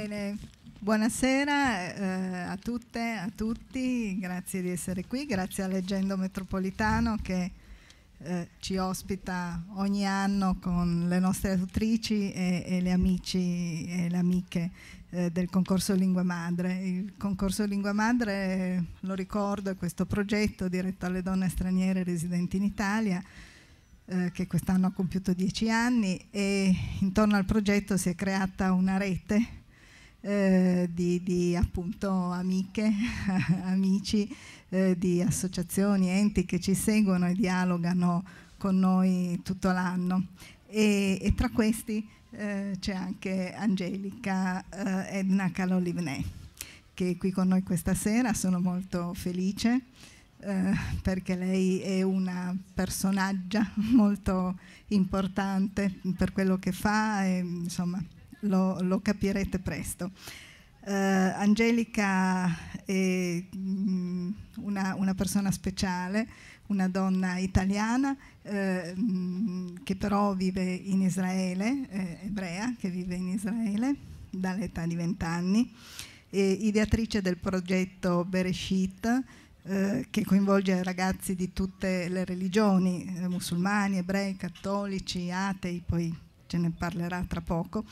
Bene, buonasera eh, a tutte, a tutti, grazie di essere qui, grazie a Leggendo Metropolitano che eh, ci ospita ogni anno con le nostre autrici e, e le amici e le amiche eh, del concorso Lingua Madre. Il concorso Lingua Madre, eh, lo ricordo, è questo progetto diretto alle donne straniere residenti in Italia eh, che quest'anno ha compiuto dieci anni e intorno al progetto si è creata una rete eh, di, di, appunto amiche, amici eh, di associazioni, enti che ci seguono e dialogano con noi tutto l'anno. E, e, tra questi eh, c'è anche Angelica eh, Edna Calolivnè, che è qui con noi questa sera, sono molto felice. Eh, perché lei è una personaggia molto importante per quello che fa e insomma lo, lo capirete presto. Uh, Angelica è mh, mm, una, una, persona speciale, una donna italiana eh, mh, mm, che però vive in Israele, eh, ebrea che vive in Israele dall'età di 20 anni, e ideatrice del progetto Bereshit eh, che coinvolge ragazzi di tutte le religioni, eh, musulmani, ebrei, cattolici, atei, poi ce ne parlerà tra poco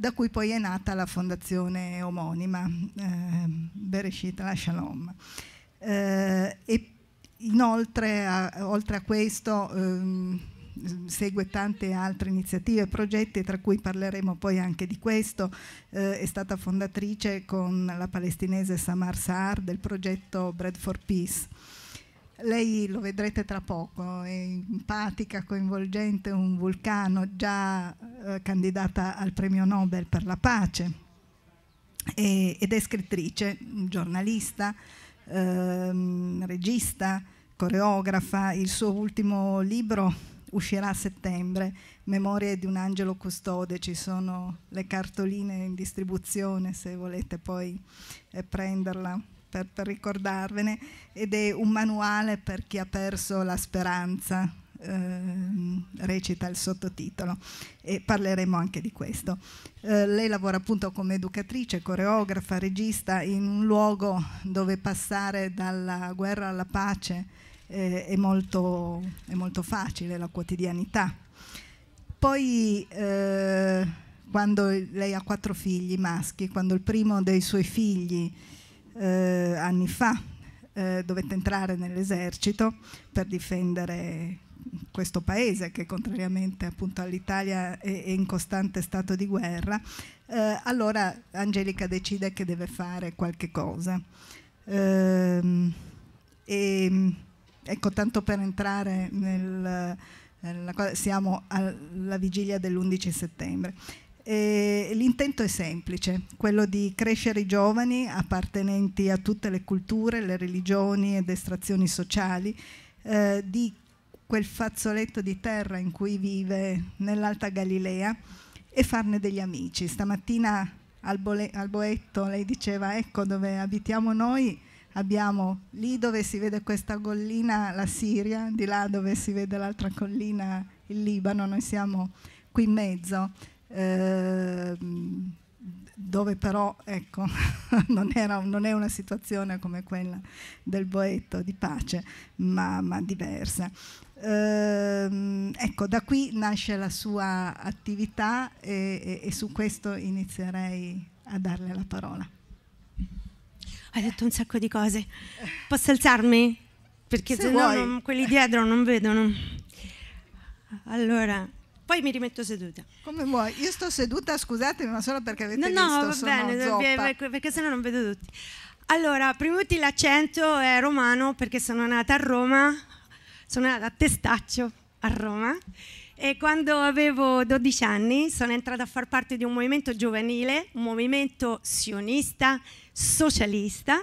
da cui poi è nata la fondazione omonima, eh, Bereshit la Shalom. Eh, e inoltre, a, oltre a questo, ehm, segue tante altre iniziative e progetti, tra cui parleremo poi anche di questo. Eh, è stata fondatrice con la palestinese Samar Saar del progetto Bread for Peace. Lei lo vedrete tra poco, è empatica, coinvolgente, un vulcano già eh, candidata al premio Nobel per la pace e, ed è scrittrice, giornalista, ehm, regista, coreografa. Il suo ultimo libro uscirà a settembre, Memorie di un angelo custode, ci sono le cartoline in distribuzione se volete poi eh, prenderla per, per ricordarvene, ed è un manuale per chi ha perso la speranza, eh, recita il sottotitolo e parleremo anche di questo. Eh, lei lavora appunto come educatrice, coreografa, regista in un luogo dove passare dalla guerra alla pace eh, è, molto, è, molto, facile, la quotidianità. Poi eh, quando lei ha quattro figli maschi, quando il primo dei suoi figli eh, anni fa, eh, dovette entrare nell'esercito per difendere questo paese che contrariamente appunto all'Italia è, in costante stato di guerra, eh, allora Angelica decide che deve fare qualche cosa. Eh, e, ecco, tanto per entrare nel, nella cosa, siamo alla vigilia dell'11 settembre e l'intento è semplice, quello di crescere i giovani appartenenti a tutte le culture, le religioni ed estrazioni sociali, eh, di quel fazzoletto di terra in cui vive nell'Alta Galilea e farne degli amici. Stamattina al, Bole- al Boetto lei diceva ecco dove abitiamo noi, abbiamo lì dove si vede questa collina la Siria, di là dove si vede l'altra collina il Libano, noi siamo qui in mezzo. Ehm, dove però ecco, non, era, non, è una situazione come quella del boetto di pace, ma, ma diversa. Eh, ecco, da qui nasce la sua attività e, e, e su questo inizierei a darle la parola. Hai detto un sacco di cose. Posso alzarmi? Perché se, se no non, quelli dietro non vedono. Allora, poi mi rimetto seduta. Come vuoi? Io sto seduta, scusatemi, ma solo perché avete no, visto, no, va bene, zoppa. perché sennò non vedo tutti. Allora, prima di tutto l'accento è romano perché sono nata a Roma, sono nata a Testaccio a Roma e quando avevo 12 anni sono entrata a far parte di un movimento giovanile, un movimento sionista, socialista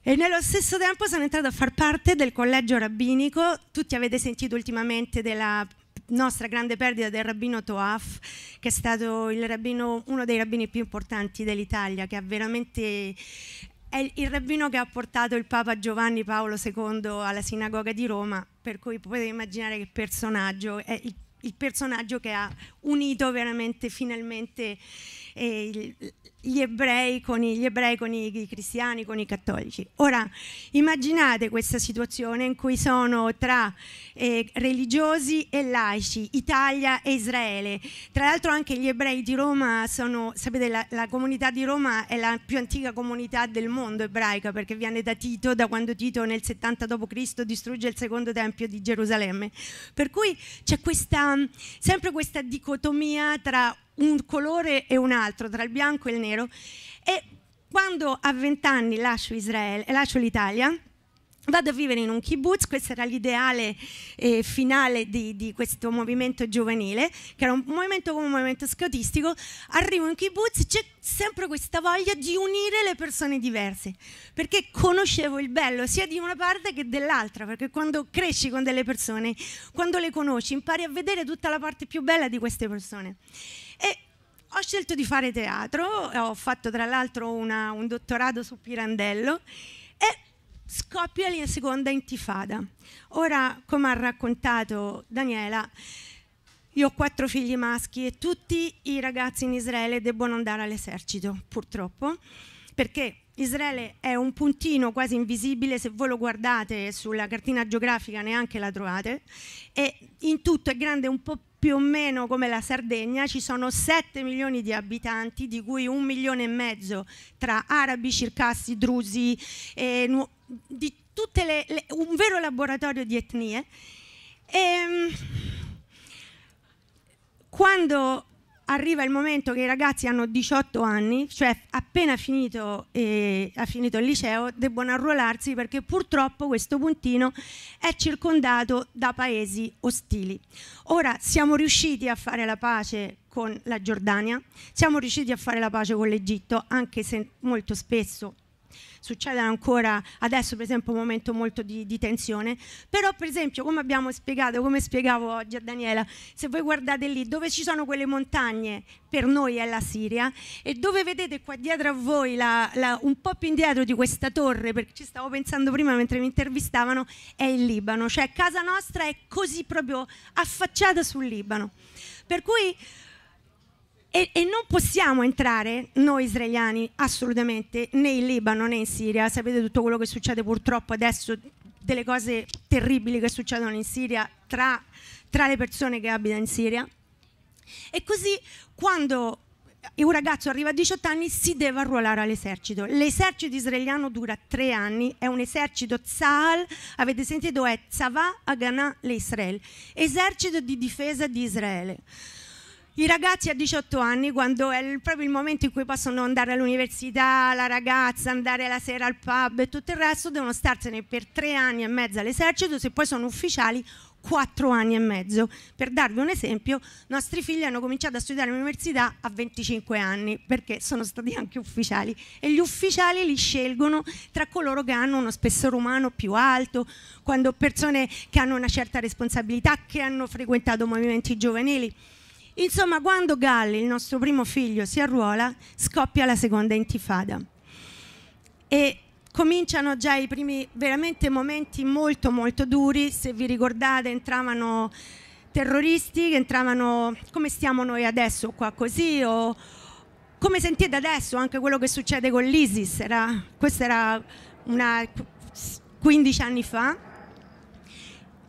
e nello stesso tempo sono entrata a far parte del collegio rabbinico, tutti avete sentito ultimamente della nostra grande perdita del rabbino Toaf, che è stato rabbino, uno dei rabbini più importanti dell'Italia, che ha veramente è il rabbino che ha portato il Papa Giovanni Paolo II alla sinagoga di Roma, per cui potete immaginare che personaggio è il, il personaggio che ha unito veramente finalmente eh, gli ebrei con gli ebrei, con i cristiani, con i cattolici. Ora immaginate questa situazione in cui sono tra eh, religiosi e laici, Italia e Israele. Tra l'altro anche gli ebrei di Roma sono, sapete, la, la, comunità di Roma è la più antica comunità del mondo ebraica perché viene da Tito, da quando Tito nel 70 d.C. distrugge il secondo tempio di Gerusalemme. Per cui c'è questa, sempre questa dicotomia tra un colore e un altro, tra il bianco e il nero. E quando a vent'anni lascio, eh, lascio l'Italia, Vado a vivere in un kibbutz, questo era l'ideale eh, finale di, di, questo movimento giovanile, che era un movimento come un movimento scotistico. Arrivo in kibbutz, e c'è sempre questa voglia di unire le persone diverse, perché conoscevo il bello sia di una parte che dell'altra, perché quando cresci con delle persone, quando le conosci, impari a vedere tutta la parte più bella di queste persone. Ho scelto di fare teatro, ho fatto tra l'altro un dottorato su Pirandello e scoppia la seconda intifada. Ora, come ha raccontato Daniela, io ho quattro figli maschi e tutti i ragazzi in Israele debbono andare all'esercito, purtroppo, perché Israele è un puntino quasi invisibile, se voi lo guardate sulla cartina geografica neanche la trovate, e in tutto è grande un po' più o meno come la Sardegna, ci sono 7 milioni di abitanti, di cui un milione e mezzo tra arabi, circassi, drusi, eh, di tutte le, le, un vero laboratorio di etnie. E, ehm, quando arriva il momento che i ragazzi hanno 18 anni, cioè appena finito, eh, ha finito il liceo, debbono arruolarsi perché purtroppo questo puntino è circondato da paesi ostili. Ora siamo riusciti a fare la pace con la Giordania, siamo riusciti a fare la pace con l'Egitto, anche se molto spesso succede ancora adesso per esempio un momento molto di, di tensione, però per esempio come abbiamo spiegato, come spiegavo oggi a Daniela, se voi guardate lì dove ci sono quelle montagne per noi è la Siria e dove vedete qua dietro a voi la, la, un po' più indietro di questa torre perché ci stavo pensando prima mentre mi intervistavano è il Libano cioè casa nostra è così proprio affacciata sul Libano per cui e, e, non possiamo entrare noi israeliani assolutamente né in Libano né in Siria, sapete tutto quello che succede purtroppo adesso, delle cose terribili che succedono in Siria tra, tra le persone che abitano in Siria. E così quando un ragazzo arriva a 18 anni si deve arruolare all'esercito. L'esercito israeliano dura tre anni, è un esercito Tzal, avete sentito, è Tzavah Haganah le Israel, esercito di difesa di Israele i ragazzi a 18 anni, quando è proprio il momento in cui possono andare all'università, la ragazza, andare la sera al pub e tutto il resto, devono starsene per tre anni e mezzo all'esercito, se poi sono ufficiali, quattro anni e mezzo. Per darvi un esempio, nostri figli hanno cominciato a studiare all'università a 25 anni, perché sono stati anche ufficiali, e gli ufficiali li scelgono tra coloro che hanno uno spessore umano più alto, quando persone che hanno una certa responsabilità, che hanno frequentato movimenti giovanili Insomma, quando Galli, il nostro primo figlio, si arruola, scoppia la seconda intifada. E cominciano già i primi veramente momenti molto molto duri, se vi ricordate entravano terroristi entravano come stiamo noi adesso qua così o come sentite adesso anche quello che succede con l'ISIS, era, questo era una 15 anni fa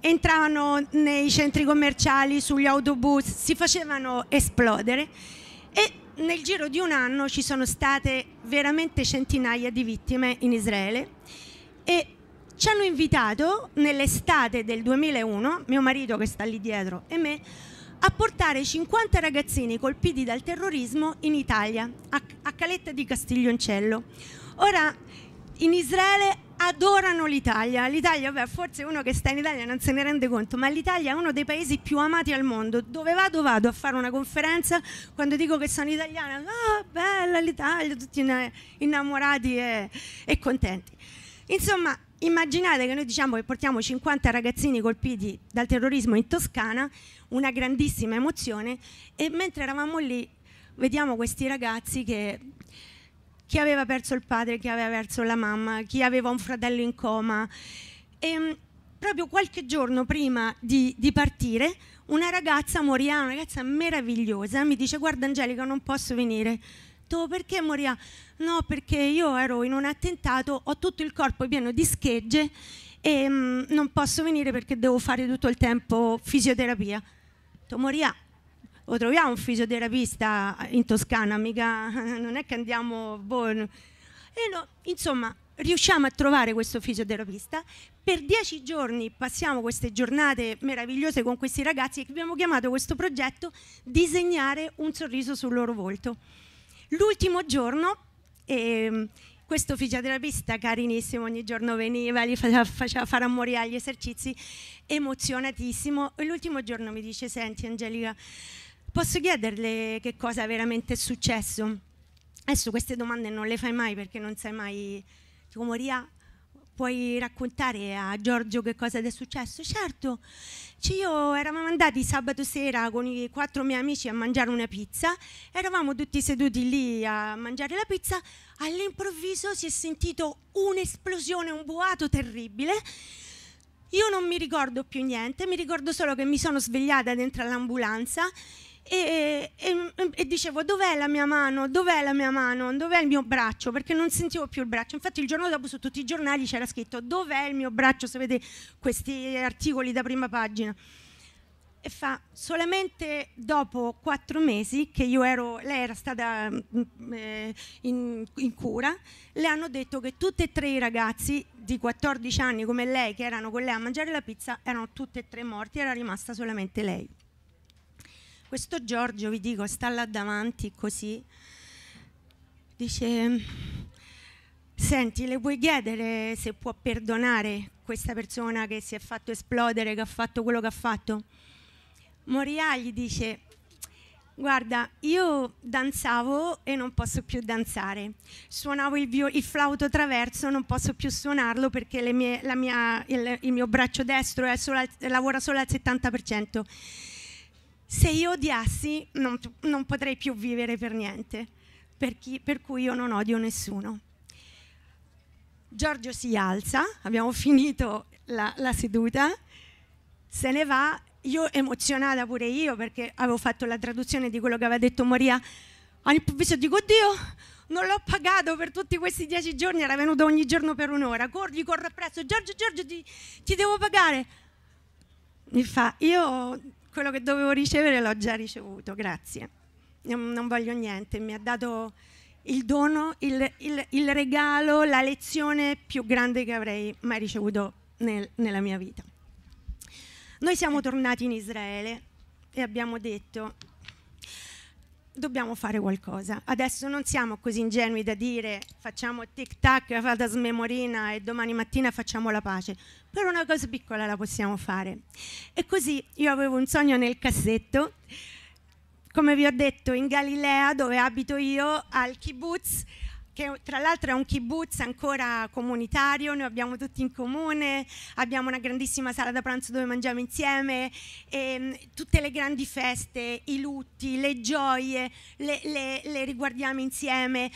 entravano nei centri commerciali, sugli autobus, si facevano esplodere e nel giro di un anno ci sono state veramente centinaia di vittime in Israele e ci hanno invitato nell'estate del 2001, mio marito che sta lì dietro e me, a portare 50 ragazzini colpiti dal terrorismo in Italia, a, Caletta di Castiglioncello. Ora, in Israele adorano l'Italia. L'Italia, vabbè, forse uno che sta in Italia non se ne rende conto, ma l'Italia è uno dei paesi più amati al mondo. Dove vado? Vado a fare una conferenza, quando dico che sono italiana, oh, bella l'Italia, tutti innamorati e, e contenti. Insomma, immaginate che noi diciamo che portiamo 50 ragazzini colpiti dal terrorismo in Toscana, una grandissima emozione, e mentre eravamo lì vediamo questi ragazzi che chi aveva perso il padre, chi aveva perso la mamma, chi aveva un fratello in coma. E, ehm, proprio qualche giorno prima di, di partire, una ragazza morirà, una ragazza meravigliosa, mi dice guarda Angelica non posso venire. Dico, oh, perché morirà? No, perché io ero in un attentato, ho tutto il corpo pieno di schegge e mh, mm, non posso venire perché devo fare tutto il tempo fisioterapia. Dico, morirà, o troviamo un fisioterapista in Toscana, mica non è che andiamo boh, no. no, insomma, riusciamo a trovare questo fisioterapista. Per dieci giorni passiamo queste giornate meravigliose con questi ragazzi e abbiamo chiamato questo progetto Disegnare un sorriso sul loro volto. L'ultimo giorno, eh, questo fisioterapista carinissimo ogni giorno veniva, gli faceva, faceva fare ammoria gli esercizi, emozionatissimo. E l'ultimo giorno mi dice, senti Angelica, Posso chiederle che cosa veramente è successo? Adesso queste domande non le fai mai perché non sai mai... Dico, Moria, puoi raccontare a Giorgio che cosa ti è successo? Certo, cioè io eravamo andati sabato sera con i quattro miei amici a mangiare una pizza, eravamo tutti seduti lì a mangiare la pizza, all'improvviso si è sentito un'esplosione, un boato terribile. Io non mi ricordo più niente, mi ricordo solo che mi sono svegliata dentro all'ambulanza e, e, e, dicevo dov'è la mia mano, dov'è la mia mano, dov'è il mio braccio, perché non sentivo più il braccio. Infatti il giorno dopo su tutti i giornali c'era scritto dov'è il mio braccio, sapete questi articoli da prima pagina. E fa solamente dopo quattro mesi che io ero, lei era stata mm, eh, in, in cura, le hanno detto che tutti e tre i ragazzi di 14 anni come lei che erano con lei a mangiare la pizza erano tutti e tre morti, era rimasta solamente lei. Questo Giorgio, vi dico, sta là davanti così, dice, senti, le puoi chiedere se può perdonare questa persona che si è fatto esplodere, che ha fatto quello che ha fatto? Moria gli dice, Guarda, io danzavo e non posso più danzare. Suonavo il, bio, il flauto traverso, non posso più suonarlo perché mie, mia, il, il, mio braccio destro solo al, lavora solo al 70% se io odiassi non, non potrei più vivere per niente, per, chi, per cui io non odio nessuno. Giorgio si alza, abbiamo finito la, la, seduta, se ne va, io emozionata pure io perché avevo fatto la traduzione di quello che aveva detto Maria, all'improvviso dico oddio, non l'ho pagato per tutti questi dieci giorni, era venuto ogni giorno per un'ora, corri, corre appresso, Giorgio, Giorgio ti, ti devo pagare. Mi fa, io quello che dovevo ricevere l'ho già ricevuto, grazie. Non, voglio niente, mi ha dato il dono, il, il, il, regalo, la lezione più grande che avrei mai ricevuto nel, nella mia vita. Noi siamo tornati in Israele e abbiamo detto, dobbiamo fare qualcosa. Adesso non siamo così ingenui da dire facciamo tic tac, vada smemorina e domani mattina facciamo la pace, però una cosa piccola la possiamo fare. E così io avevo un sogno nel cassetto, come vi ho detto in Galilea dove abito io, al kibbutz, che tra l'altro è un kibbutz ancora comunitario, noi abbiamo tutti in comune, abbiamo una grandissima sala da pranzo dove mangiamo insieme, e, ehm, tutte le grandi feste, i lutti, le gioie, le, le, le riguardiamo insieme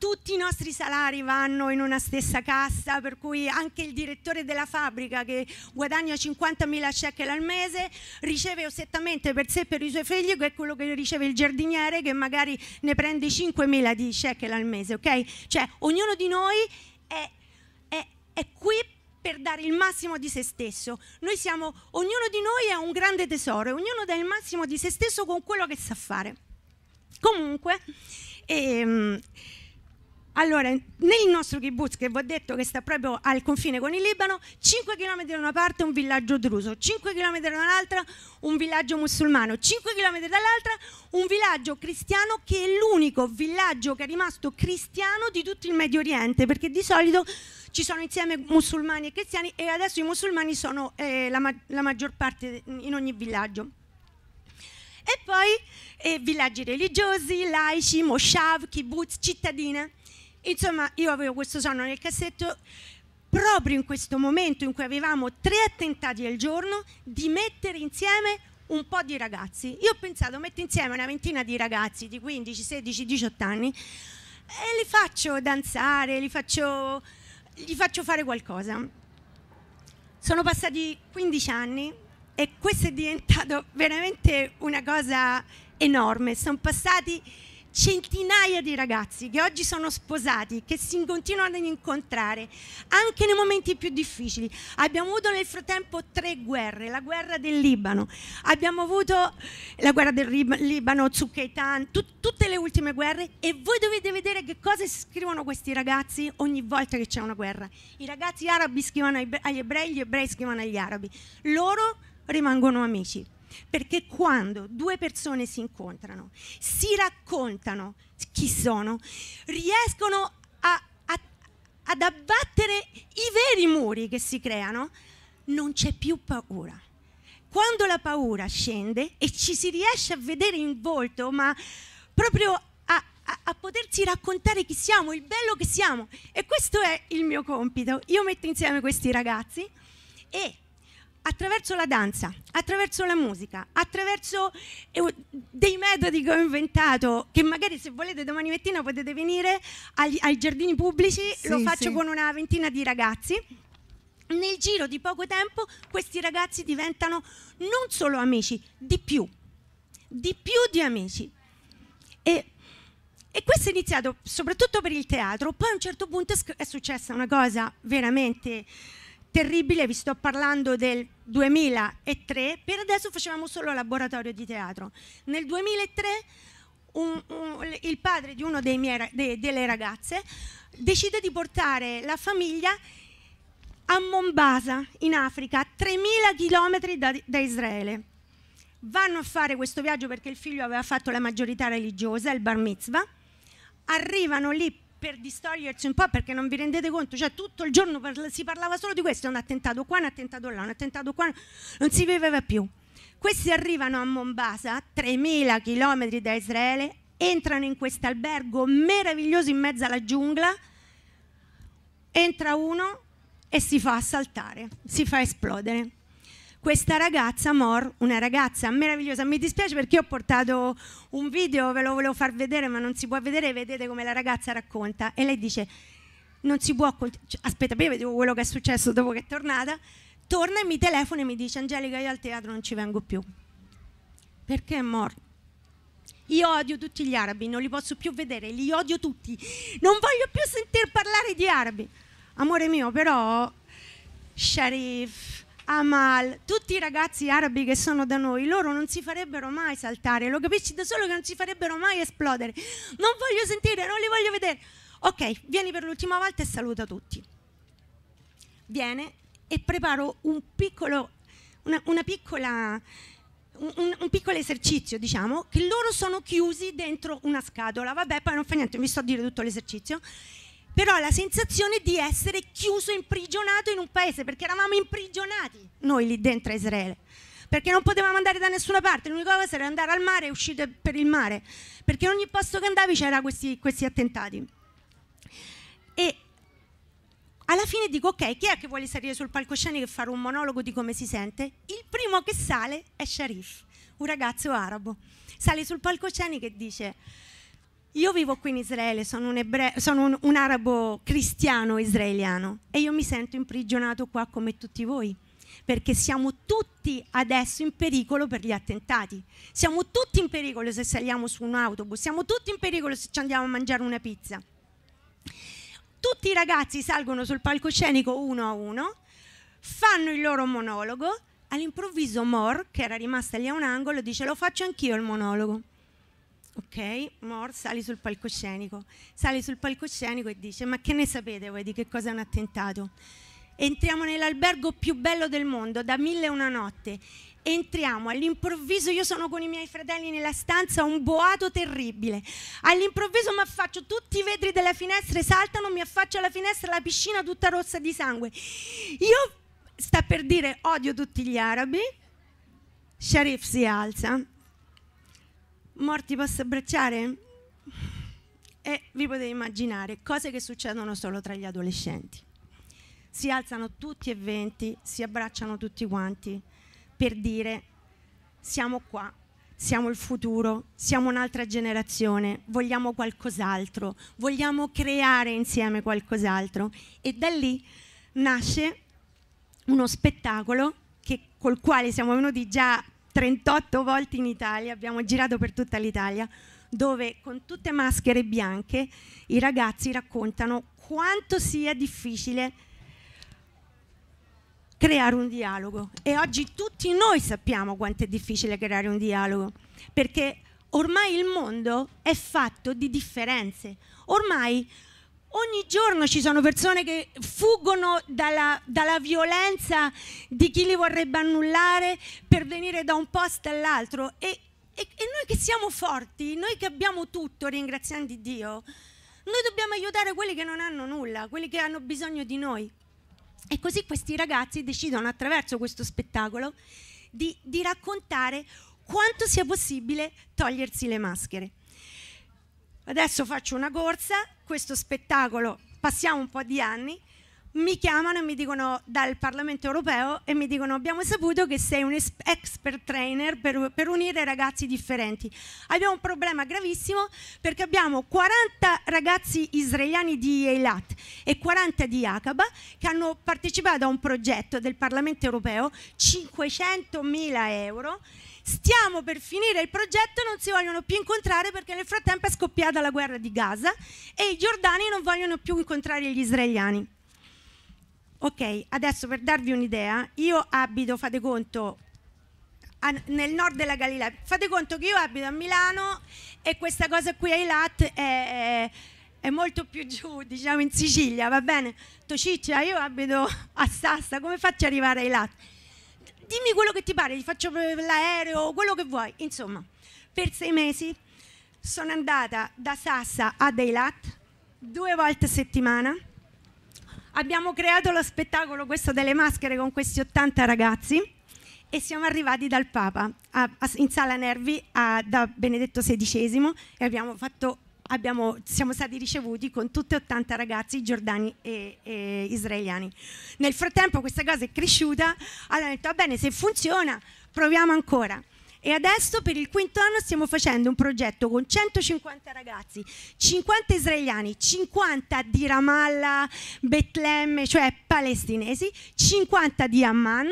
tutti i nostri salari vanno in una stessa cassa, per cui anche il direttore della fabbrica che guadagna 50.000 shekel al mese riceve ossettamente per sé e per i suoi figli che è quello che riceve il giardiniere che magari ne prende 5.000 di shekel al mese, ok? Cioè ognuno di noi è, è, è qui per dare il massimo di se stesso. Siamo, ognuno di noi è un grande tesoro e ognuno dà il massimo di se stesso con quello che sa fare. Comunque, ehm, allora, nel nostro kibbutz, che vi ho detto che sta proprio al confine con il Libano, 5 km da una parte un villaggio druso, 5 km dall'altra un villaggio musulmano, 5 km dall'altra un villaggio cristiano che è l'unico villaggio che è rimasto cristiano di tutto il Medio Oriente, perché di solito ci sono insieme musulmani e cristiani e adesso i musulmani sono eh, la, ma la maggior parte in ogni villaggio. E poi eh, villaggi religiosi, laici, moshav, kibbutz, cittadine. Insomma, io avevo questo sonno nel cassetto proprio in questo momento in cui avevamo tre attentati al giorno di mettere insieme un po' di ragazzi. Io ho pensato, metto insieme una ventina di ragazzi di 15, 16, 18 anni e li faccio danzare, li faccio, li faccio fare qualcosa. Sono passati 15 anni e questo è diventato veramente una cosa enorme. Sono passati centinaia di ragazzi che oggi sono sposati, che si continuano ad incontrare anche nei momenti più difficili. Abbiamo avuto nel frattempo tre guerre, la guerra del Libano, abbiamo avuto la guerra del Libano, Zuccheitan, tut- tutte le ultime guerre e voi dovete vedere che cosa scrivono questi ragazzi ogni volta che c'è una guerra. I ragazzi arabi scrivono agli ebrei, gli ebrei scrivono agli arabi. Loro rimangono amici perché quando due persone si incontrano, si raccontano chi sono, riescono a, a, ad abbattere i veri muri che si creano, non c'è più paura. Quando la paura scende e ci si riesce a vedere in volto, ma proprio a, a, a, potersi raccontare chi siamo, il bello che siamo. E questo è il mio compito. Io metto insieme questi ragazzi e attraverso la danza, attraverso la musica, attraverso eh, dei metodi che ho inventato, che magari se volete domani mattina potete venire agli, ai giardini pubblici, sì, lo faccio sì. con una ventina di ragazzi. Nel giro di poco tempo questi ragazzi diventano non solo amici, di più, di più di amici. E, e questo è iniziato soprattutto per il teatro, poi a un certo punto è successa una cosa veramente terribile, vi sto parlando del 2003, per adesso facevamo solo laboratorio di teatro. Nel 2003 un, un, il padre di una de, delle ragazze decide di portare la famiglia a Mombasa, in Africa, a 3.000 km da, da Israele. Vanno a fare questo viaggio perché il figlio aveva fatto la maggiorità religiosa, il bar mitzvah, arrivano lì per distogliersi un po' perché non vi rendete conto, cioè tutto il giorno si parlava solo di questo, un attentato qua, un attentato là, un attentato qua, non si viveva più. Questi arrivano a Mombasa, 3.000 km da Israele, entrano in questo albergo meraviglioso in mezzo alla giungla, entra uno e si fa assaltare, si fa esplodere questa ragazza, Mor, una ragazza meravigliosa. Mi dispiace perché ho portato un video, ve lo volevo far vedere, ma non si può vedere, vedete come la ragazza racconta. E lei dice, non si può... Cioè, aspetta, prima vedo quello che è successo dopo che è tornata. Torna e mi telefona e mi dice, Angelica, io al teatro non ci vengo più. Perché è morto? Io odio tutti gli arabi, non li posso più vedere, li odio tutti. Non voglio più sentir parlare di arabi. Amore mio, però, Sharif, Amal, tutti i ragazzi arabi che sono da noi, loro non si farebbero mai saltare, lo capisci da solo che non si farebbero mai esplodere. Non voglio sentire, non li voglio vedere. Ok, vieni per l'ultima volta e saluta tutti. Viene e preparo un piccolo, una, una piccola, un, un, piccolo esercizio, diciamo, che loro sono chiusi dentro una scatola. Vabbè, poi non fa niente, mi sto a dire tutto l'esercizio però la sensazione di essere chiuso, imprigionato in un paese, perché eravamo imprigionati noi lì dentro a Israele, perché non potevamo andare da nessuna parte, l'unica cosa era andare al mare e uscire per il mare, perché in ogni posto che andavi c'erano questi, questi attentati. E alla fine dico, ok, chi è che vuole salire sul palcoscenico e fare un monologo di come si sente? Il primo che sale è Sharif, un ragazzo arabo. Sale sul palcoscenico e dice io vivo qui in Israele, sono un, ebre- sono un, un arabo cristiano israeliano e io mi sento imprigionato qua come tutti voi perché siamo tutti adesso in pericolo per gli attentati. Siamo tutti in pericolo se saliamo su un autobus, siamo tutti in pericolo se ci andiamo a mangiare una pizza. Tutti i ragazzi salgono sul palcoscenico uno a uno, fanno il loro monologo, all'improvviso Mor, che era rimasta lì a un angolo, dice lo faccio anch'io il monologo ok? Mor sali sul palcoscenico, sale sul palcoscenico e dice ma che ne sapete voi di che cosa è un attentato? Entriamo nell'albergo più bello del mondo, da mille e una notte, entriamo, all'improvviso io sono con i miei fratelli nella stanza, un boato terribile, all'improvviso mi affaccio, tutti i vetri della finestra saltano, mi affaccio alla finestra, la piscina tutta rossa di sangue. Io, sta per dire, odio tutti gli arabi, Sharif si alza, morti posso abbracciare? E vi potete immaginare cose che succedono solo tra gli adolescenti. Si alzano tutti e venti, si abbracciano tutti quanti per dire siamo qua, siamo il futuro, siamo un'altra generazione, vogliamo qualcos'altro, vogliamo creare insieme qualcos'altro. E da lì nasce uno spettacolo che, col quale siamo venuti già 38 volte in Italia, abbiamo girato per tutta l'Italia, dove con tutte maschere bianche i ragazzi raccontano quanto sia difficile creare un dialogo. E oggi tutti noi sappiamo quanto è difficile creare un dialogo, perché ormai il mondo è fatto di differenze. Ormai Ogni giorno ci sono persone che fuggono dalla, dalla, violenza di chi li vorrebbe annullare per venire da un posto all'altro. E, e, e noi che siamo forti, noi che abbiamo tutto, ringraziando Dio, noi dobbiamo aiutare quelli che non hanno nulla, quelli che hanno bisogno di noi. E così questi ragazzi decidono attraverso questo spettacolo di, di raccontare quanto sia possibile togliersi le maschere adesso faccio una corsa, questo spettacolo, passiamo un po' di anni mi chiamano e mi dicono dal Parlamento europeo e mi dicono abbiamo saputo che sei un expert trainer per, per, unire ragazzi differenti. Abbiamo un problema gravissimo perché abbiamo 40 ragazzi israeliani di Eilat e 40 di Aqaba che hanno partecipato a un progetto del Parlamento europeo, 500.000 euro. Stiamo per finire il progetto, non si vogliono più incontrare perché nel frattempo è scoppiata la guerra di Gaza e i giordani non vogliono più incontrare gli israeliani. Ok, adesso per darvi un'idea, io abito, fate conto, a, nel nord della Galilea, fate conto che io abito a Milano e questa cosa qui a Eilat è, è, molto più giù, diciamo in Sicilia, va bene? Tociccia, io abito a Sassa, come faccio ad arrivare ai Lat? Dimmi quello che ti pare, ti faccio l'aereo, quello che vuoi. Insomma, per sei mesi sono andata da Sassa ad Eilat due volte a settimana abbiamo creato lo spettacolo questo delle maschere con questi 80 ragazzi e siamo arrivati dal Papa a, a, in sala Nervi a, da Benedetto XVI e abbiamo fatto Abbiamo, siamo stati ricevuti con tutti e 80 ragazzi giordani e, e, israeliani. Nel frattempo questa cosa è cresciuta, allora ho detto va bene se funziona proviamo ancora. E adesso per il quinto anno stiamo facendo un progetto con 150 ragazzi, 50 israeliani, 50 di Ramallah, Betlemme, cioè palestinesi, 50 di Amman,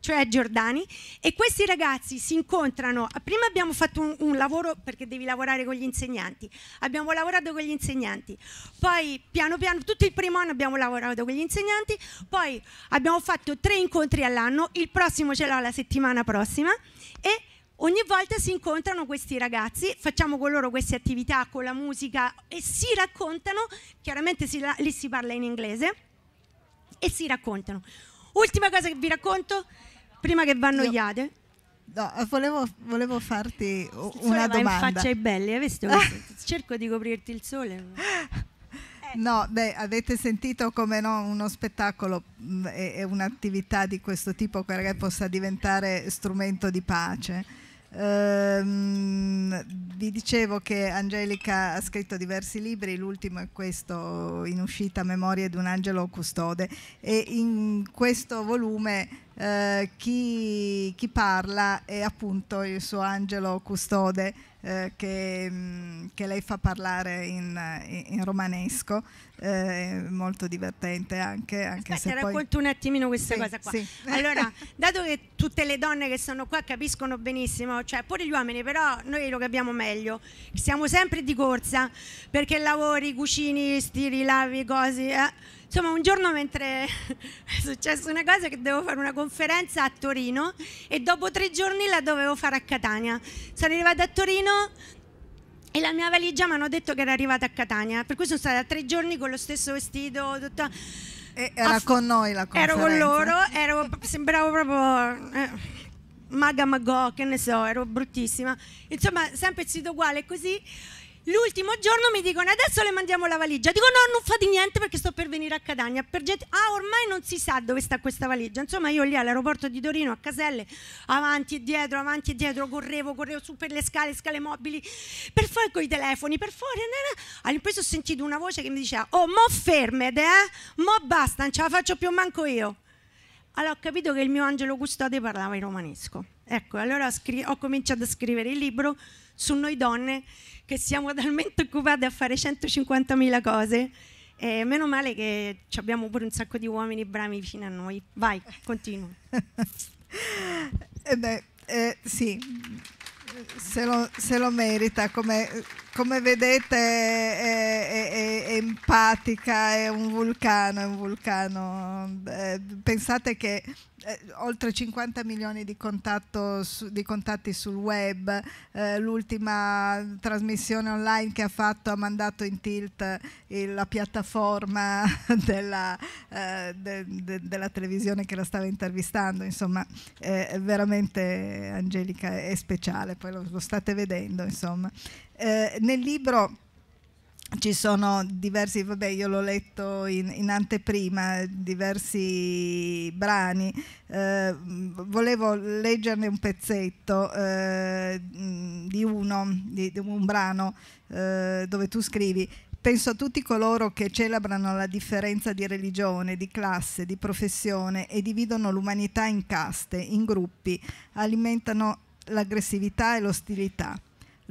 cioè Giordani, e questi ragazzi si incontrano. Prima abbiamo fatto un, un, lavoro perché devi lavorare con gli insegnanti, abbiamo lavorato con gli insegnanti, poi piano piano, tutto il primo anno abbiamo lavorato con gli insegnanti, poi abbiamo fatto tre incontri all'anno, il prossimo ce l'ho la settimana prossima e Ogni volta si incontrano questi ragazzi, facciamo con loro queste attività con la musica e si raccontano, chiaramente si, lì si parla in inglese, e si raccontano. Ultima cosa che vi racconto, prima che vi annoiate. No, volevo, volevo, farti una domanda. Ma in faccia ai belli, hai visto? Cerco di coprirti il sole. Eh. No, beh, avete sentito come no, uno spettacolo e mm, un'attività di questo tipo che possa diventare strumento di pace. Ehm, vi dicevo che Angelica ha scritto diversi libri, l'ultimo è questo in uscita Memorie di un angelo custode e in questo volume eh, chi, chi, parla è appunto il suo angelo custode eh, che, che, lei fa parlare in, in romanesco, eh, molto divertente anche. anche Aspetta, se racconto poi... un attimino questa sì, cosa qua. Sì. Allora, dato che tutte le donne che sono qua capiscono benissimo, cioè pure gli uomini, però noi lo capiamo meglio, siamo sempre di corsa perché lavori, cucini, stiri, lavi, cose. Eh? Insomma, un giorno mentre è successa una cosa che devo fare una conferenza a Torino e dopo tre giorni la dovevo fare a Catania. Sono arrivata a Torino e la mia valigia mi hanno detto che era arrivata a Catania, per cui sono stata tre giorni con lo stesso vestito, tutta... E era Aff con noi la conferenza. Ero con loro, ero, sembravo proprio... Eh, maga magò, che ne so, ero bruttissima. Insomma, sempre il sito uguale così. L'ultimo giorno mi dicono adesso le mandiamo la valigia. Dico no, non fate niente perché sto per venire a Catania. Get- ah, ormai non si sa dove sta questa valigia. Insomma, io lì all'aeroporto di Torino, a Caselle, avanti e dietro, avanti e dietro, correvo, correvo su per le scale, scale mobili, per fuori con i telefoni, per fuori. Nana. All'improvviso ho sentito una voce che mi diceva, oh, mo fermete, eh? Mo basta, non ce la faccio più manco io. Allora ho capito che il mio angelo custode parlava in romanesco. Ecco, allora ho, scri- ho cominciato a scrivere il libro su noi donne che siamo talmente occupate a fare 150.000 cose. E meno male che abbiamo pure un sacco di uomini bravi vicino a noi. Vai, continua. eh beh, eh, sì. Se lo, se lo, merita, come, come vedete è, è, è, empatica, è un vulcano, è un vulcano. Eh, pensate che eh, oltre 50 milioni di, su, di, contatti sul web, eh, l'ultima trasmissione online che ha fatto ha mandato in tilt eh, il, la piattaforma della, eh, de, de, della, televisione che la stava intervistando, insomma veramente Angelica è speciale, poi lo, lo state vedendo. Insomma. Eh, nel libro ci sono diversi, vabbè io l'ho letto in, in anteprima, diversi brani, eh, volevo leggerne un pezzetto eh, di uno, di, di un brano eh, dove tu scrivi Penso a tutti coloro che celebrano la differenza di religione, di classe, di professione e dividono l'umanità in caste, in gruppi, alimentano l'aggressività e l'ostilità.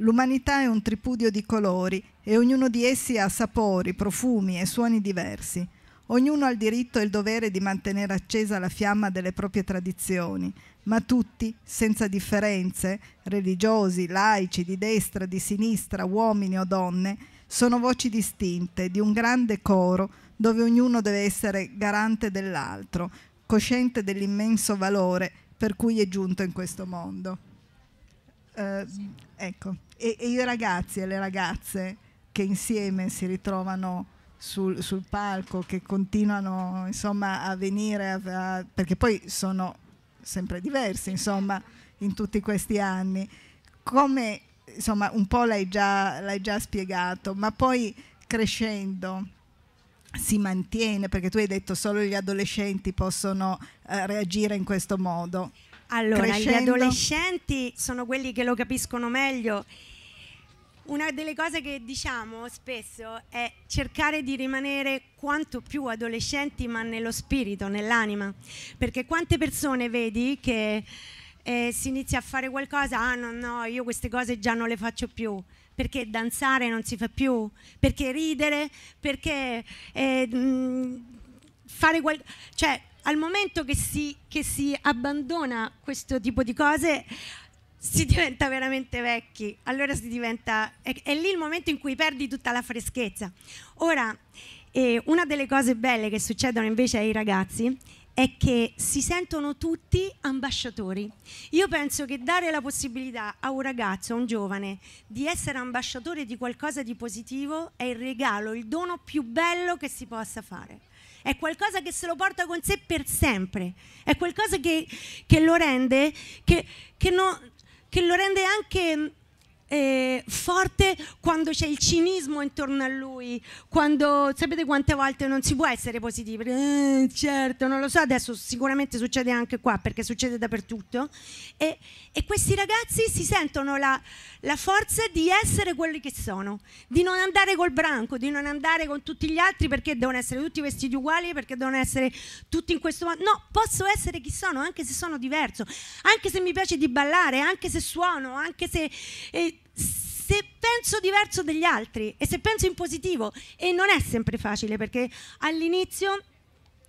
L'umanità è un tripudio di colori e ognuno di essi ha sapori, profumi e suoni diversi. Ognuno ha il diritto e il dovere di mantenere accesa la fiamma delle proprie tradizioni, ma tutti, senza differenze, religiosi, laici, di destra, di sinistra, uomini o donne, sono voci distinte di un grande coro dove ognuno deve essere garante dell'altro, cosciente dell'immenso valore per cui è giunto in questo mondo. Eh, ecco e, e i ragazzi e le ragazze che insieme si ritrovano sul, sul, palco, che continuano insomma a venire, a, a, perché poi sono sempre diversi insomma in tutti questi anni. Come insomma un po' l'hai già, l'hai già spiegato, ma poi crescendo si mantiene, perché tu hai detto solo gli adolescenti possono eh, reagire in questo modo. Allora, Crescendo... gli adolescenti sono quelli che lo capiscono meglio una delle cose che diciamo spesso è cercare di rimanere quanto più adolescenti ma nello spirito, nell'anima, perché quante persone vedi che eh, si inizia a fare qualcosa, ah no, no, io queste cose già non le faccio più, perché danzare non si fa più, perché ridere, perché eh, mm, fare qualcosa, cioè al momento che si, che si abbandona questo tipo di cose si diventa veramente vecchi, allora si diventa, è, è, lì il momento in cui perdi tutta la freschezza. Ora, eh, una delle cose belle che succedono invece ai ragazzi è che si sentono tutti ambasciatori. Io penso che dare la possibilità a un ragazzo, a un giovane, di essere ambasciatore di qualcosa di positivo è il regalo, il dono più bello che si possa fare. È qualcosa che se lo porta con sé per sempre, è qualcosa che, che lo rende, che, che non che lo rende anche eh, forte quando c'è il cinismo intorno a lui, quando sapete quante volte non si può essere positivi, eh, certo, non lo so, adesso sicuramente succede anche qua perché succede dappertutto e, e questi ragazzi si sentono la, la, forza di essere quelli che sono, di non andare col branco, di non andare con tutti gli altri perché devono essere tutti vestiti uguali, perché devono essere tutti in questo modo, no, posso essere chi sono anche se sono diverso, anche se mi piace di ballare, anche se suono, anche se... Eh, se penso diverso dagli altri e se penso in positivo, e non è sempre facile perché all'inizio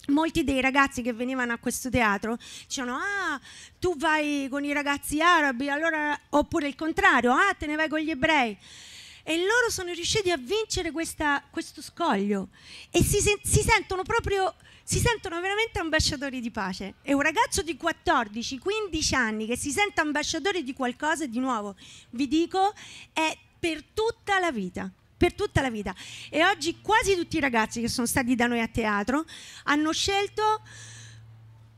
molti dei ragazzi che venivano a questo teatro dicevano ah tu vai con i ragazzi arabi allora oppure il contrario ah te ne vai con gli ebrei e loro sono riusciti a vincere questa, questo scoglio e si, si sentono proprio si sentono veramente ambasciatori di pace. E un ragazzo di 14-15 anni che si sente ambasciatore di qualcosa, di nuovo, vi dico, è per tutta la vita per tutta la vita. E oggi quasi tutti i ragazzi che sono stati da noi a teatro hanno scelto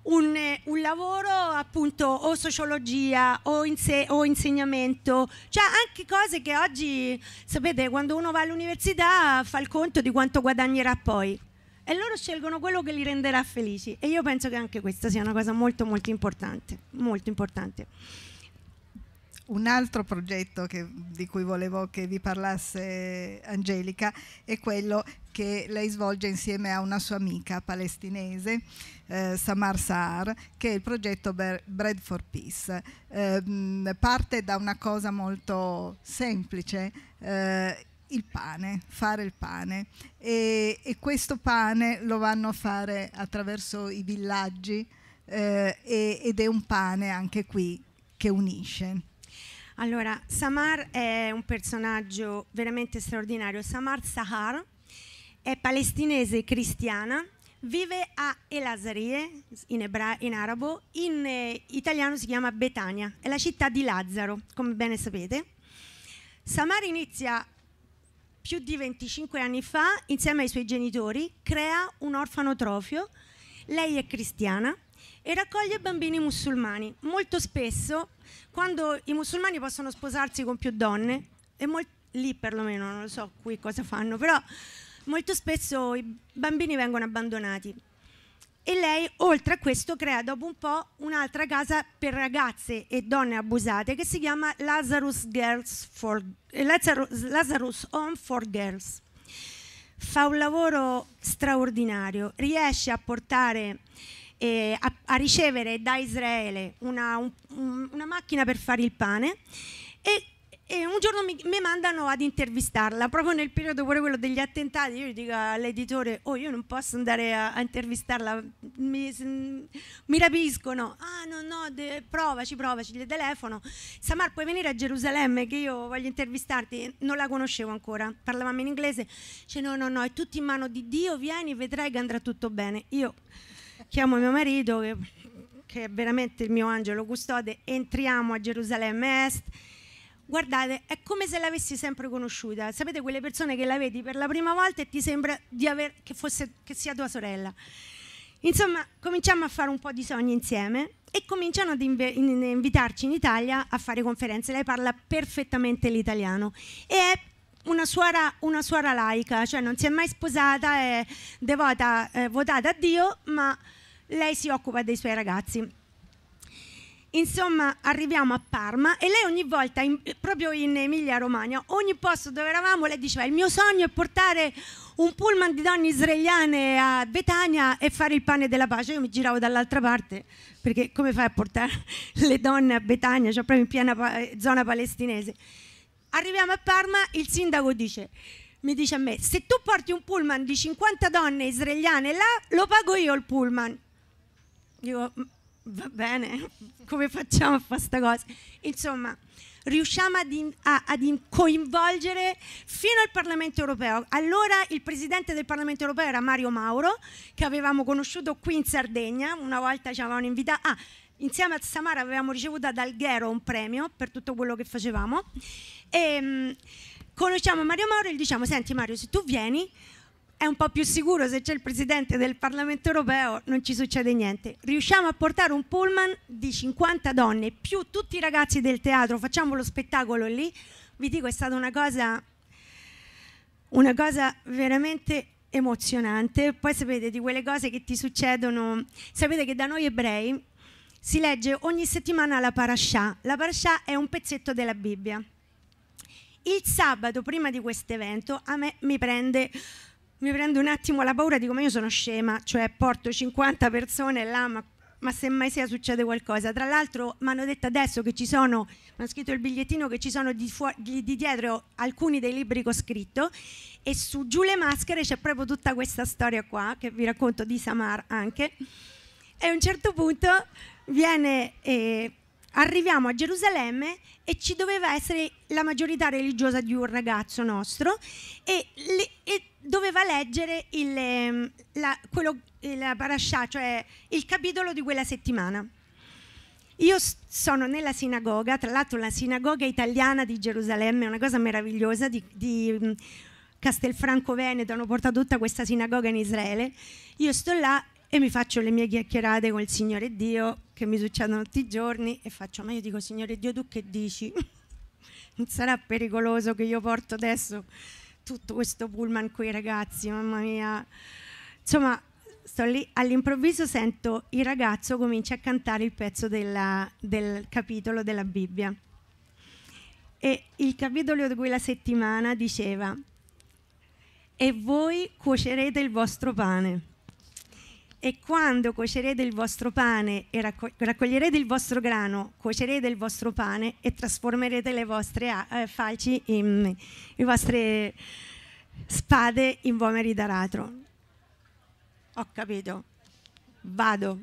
un, un lavoro appunto o sociologia o, inse- o, insegnamento, cioè anche cose che oggi, sapete, quando uno va all'università fa il conto di quanto guadagnerà poi e loro scelgono quello che li renderà felici e io penso che anche questa sia una cosa molto molto importante, molto importante. Un altro progetto che, di cui volevo che vi parlasse Angelica è quello che lei svolge insieme a una sua amica palestinese, eh, Samar Saar, che è il progetto Bread for Peace. Eh, parte da una cosa molto semplice. Eh, il pane, fare il pane e, e, questo pane lo vanno a fare attraverso i villaggi eh, ed è un pane anche qui che unisce. Allora, Samar è un personaggio veramente straordinario. Samar Sahar è palestinese cristiana, vive a Elazarie, in, ebra- in arabo, in eh, italiano si chiama Betania, è la città di Lazzaro, come bene sapete. Samar inizia più di 25 anni fa, insieme ai suoi genitori, crea un orfanotrofio. Lei è cristiana e raccoglie bambini musulmani. Molto spesso, quando i musulmani possono sposarsi con più donne, e lì perlomeno, non lo so qui cosa fanno, però molto spesso i bambini vengono abbandonati e lei oltre a questo crea dopo un po' un'altra casa per ragazze e donne abusate che si chiama Lazarus, for, eh, Lazarus, Lazarus Home for Girls. Fa un lavoro straordinario, riesce a portare eh, a, a, ricevere da Israele una, un, una macchina per fare il pane e e un giorno mi, mi, mandano ad intervistarla, proprio nel periodo pure quello degli attentati, io gli dico all'editore, oh io non posso andare a, a intervistarla, mi, mi, rapiscono, ah no no, de, provaci, provaci, le telefono, Samar puoi venire a Gerusalemme che io voglio intervistarti, non la conoscevo ancora, parlavamo in inglese, dice no no no, è tutto in mano di Dio, vieni, vedrai che andrà tutto bene. Io chiamo mio marito che, che è veramente il mio angelo custode, entriamo a Gerusalemme Est guardate, è come se l'avessi sempre conosciuta. Sapete quelle persone che la vedi per la prima volta e ti sembra aver, che, fosse, che sia tua sorella. Insomma, cominciamo a fare un po' di sogni insieme e cominciano ad invitarci in Italia a fare conferenze. Lei parla perfettamente l'italiano e è una suora, una suora, laica, cioè non si è mai sposata, è devota, è eh, votata a Dio, ma lei si occupa dei suoi ragazzi. Insomma, arriviamo a Parma e lei ogni volta, in, proprio in Emilia-Romagna, ogni posto dove eravamo, lei diceva: Il mio sogno è portare un pullman di donne israeliane a Betania e fare il pane della pace. Io mi giravo dall'altra parte perché come fai a portare le donne a Betania, cioè proprio in piena pa- eh, zona palestinese? Arriviamo a Parma, il sindaco dice, mi dice a me, se tu porti un pullman di 50 donne israeliane là, lo pago io il pullman. Dico, va bene, come facciamo a fare questa cosa? Insomma, riusciamo ad, in, a, ad coinvolgere fino al Parlamento europeo. Allora il presidente del Parlamento europeo era Mario Mauro, che avevamo conosciuto qui in Sardegna, una volta ci avevano invitato, ah, insieme a Samara avevamo ricevuto ad Alghero un premio per tutto quello che facevamo. E, ehm, conosciamo Mario Mauro e gli diciamo, senti Mario, se tu vieni è un po' più sicuro se c'è il Presidente del Parlamento europeo, non ci succede niente. Riusciamo a portare un pullman di 50 donne, più tutti i ragazzi del teatro, facciamo lo spettacolo lì. Vi dico, è stata una cosa, una cosa veramente emozionante. Poi sapete di quelle cose che ti succedono. Sapete che da noi ebrei si legge ogni settimana la parasha. La parasha è un pezzetto della Bibbia. Il sabato prima di questo evento a me mi prende mi prendo un attimo la paura, dico ma io sono scema, cioè porto 50 persone là, ma, ma mai sia succede qualcosa. Tra l'altro mi hanno detto adesso che ci sono, mi hanno scritto il bigliettino che ci sono di, di, di dietro alcuni dei libri che ho scritto e su Giù le maschere c'è proprio tutta questa storia qua che vi racconto di Samar anche. E a un certo punto viene... Eh, arriviamo a Gerusalemme e ci doveva essere la maggiorità religiosa di un ragazzo nostro e, le, e doveva leggere il, ehm, la, quello, eh, la parasha, cioè il capitolo di quella settimana. Io sono nella sinagoga, tra l'altro la sinagoga italiana di Gerusalemme è una cosa meravigliosa di, di mm, Castelfranco Veneto, hanno portato tutta questa sinagoga in Israele. Io sto là e mi faccio le mie chiacchierate con il Signore Dio che mi succedono tutti i giorni e faccio, ma io dico Signore Dio tu che dici? non sarà pericoloso che io porto adesso tutto questo pullman qui ragazzi, mamma mia. Insomma, sto lì, all'improvviso sento il ragazzo comincia a cantare il pezzo della, del capitolo della Bibbia. E il capitolo di quella settimana diceva, e voi cuocerete il vostro pane e quando cuocerete il vostro pane e raccoglierete il vostro grano, cuocerete il vostro pane e trasformerete le vostre eh, falci in le vostre spade in vomeri d'aratro. Ho capito. Vado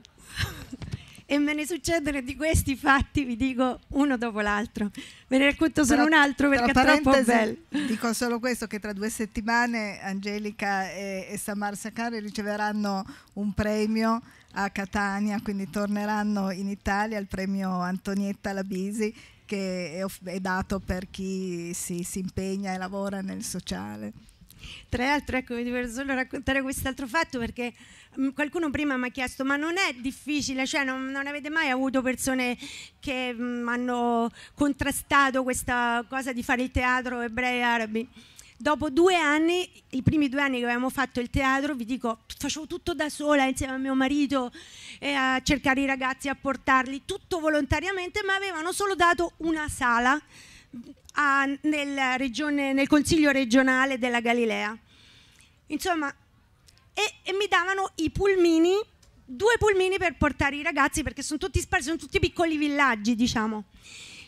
e me ne succedono di questi fatti, vi dico uno dopo l'altro. Ve ne racconto solo un altro perché è troppo bello. Dico solo questo, che tra due settimane Angelica e, e Samar Sakari riceveranno un premio a Catania, quindi torneranno in Italia il premio Antonietta Labisi che è, è dato per chi si, si impegna e lavora nel sociale. Tra l'altro, ecco, vi devo solo raccontare quest'altro fatto perché mm, qualcuno prima mi ha chiesto: ma non è difficile, cioè non, non avete mai avuto persone che mh, mm, hanno contrastato questa cosa di fare il teatro ebrei e arabi? dopo due anni, i primi due anni che avevamo fatto il teatro, vi dico, facevo tutto da sola insieme a mio marito eh, a cercare i ragazzi, a portarli, tutto volontariamente, ma avevano solo dato una sala a, nel, regione, nel Consiglio regionale della Galilea. Insomma, e, e, mi davano i pulmini, due pulmini per portare i ragazzi perché sono tutti sparsi, sono tutti piccoli villaggi, diciamo.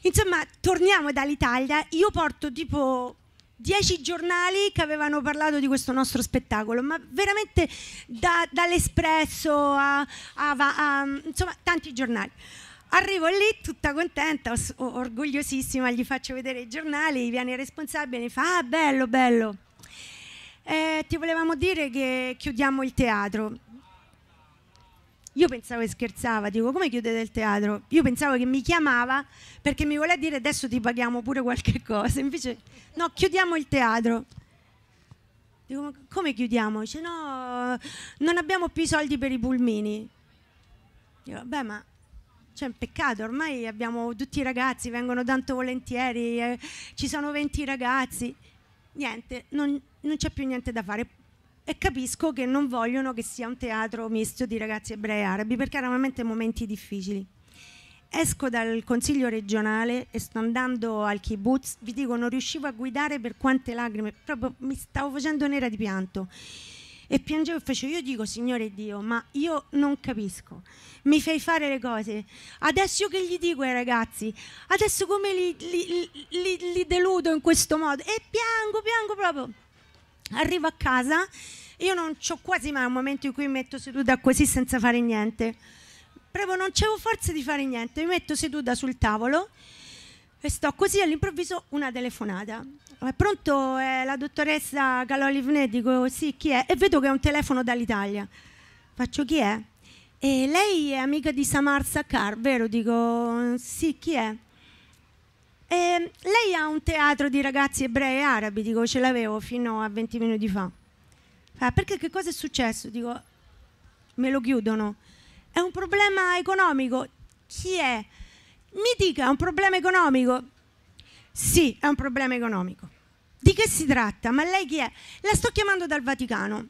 Insomma, torniamo dall'Italia, io porto tipo dieci giornali che avevano parlato di questo nostro spettacolo, ma veramente da, dall'Espresso a, a, a, a insomma tanti giornali. Arrivo lì tutta contenta, orgogliosissima, gli faccio vedere i giornali, viene il responsabile e mi fa, ah bello, bello, eh, ti volevamo dire che chiudiamo il teatro. Io pensavo che scherzava, dico come chiudete il teatro? Io pensavo che mi chiamava perché mi voleva dire adesso ti paghiamo pure qualche cosa, invece no, chiudiamo il teatro. Dico come chiudiamo? Dice no, non abbiamo più soldi per i pulmini. Dico, vabbè ma cioè, un peccato, ormai abbiamo tutti i ragazzi, vengono tanto volentieri, eh, ci sono 20 ragazzi, niente, non, non c'è più niente da fare. E capisco che non vogliono che sia un teatro misto di ragazzi ebrei e arabi, perché erano veramente momenti difficili. Esco dal consiglio regionale e sto andando al kibbutz, vi dico, non riuscivo a guidare per quante lacrime, proprio mi stavo facendo nera di pianto e piangevo e facevo, io dico Signore Dio, ma io non capisco, mi fai fare le cose, adesso io che gli dico ai ragazzi, adesso come li, li, li, li deludo in questo modo e piango, piango proprio. Arrivo a casa, io non ho quasi mai un momento in cui mi metto seduta così senza fare niente, proprio non c'avevo forza di fare niente, mi metto seduta sul tavolo e sto così all'improvviso una telefonata. È Pronto, è la dottoressa Caloli Vnet? Dico sì, chi è? E vedo che è un telefono dall'Italia. Faccio chi è? E lei è amica di Samar Sakkar, vero? Dico sì, chi è? E lei ha un teatro di ragazzi ebrei e arabi, dico ce l'avevo fino a 20 minuti fa. Fa, ah, perché che cosa è successo? Dico me lo chiudono. È un problema economico. Chi è? Mi dica, è un problema economico? Sì, è un problema economico. Di che si tratta? Ma lei chi è? La sto chiamando dal Vaticano.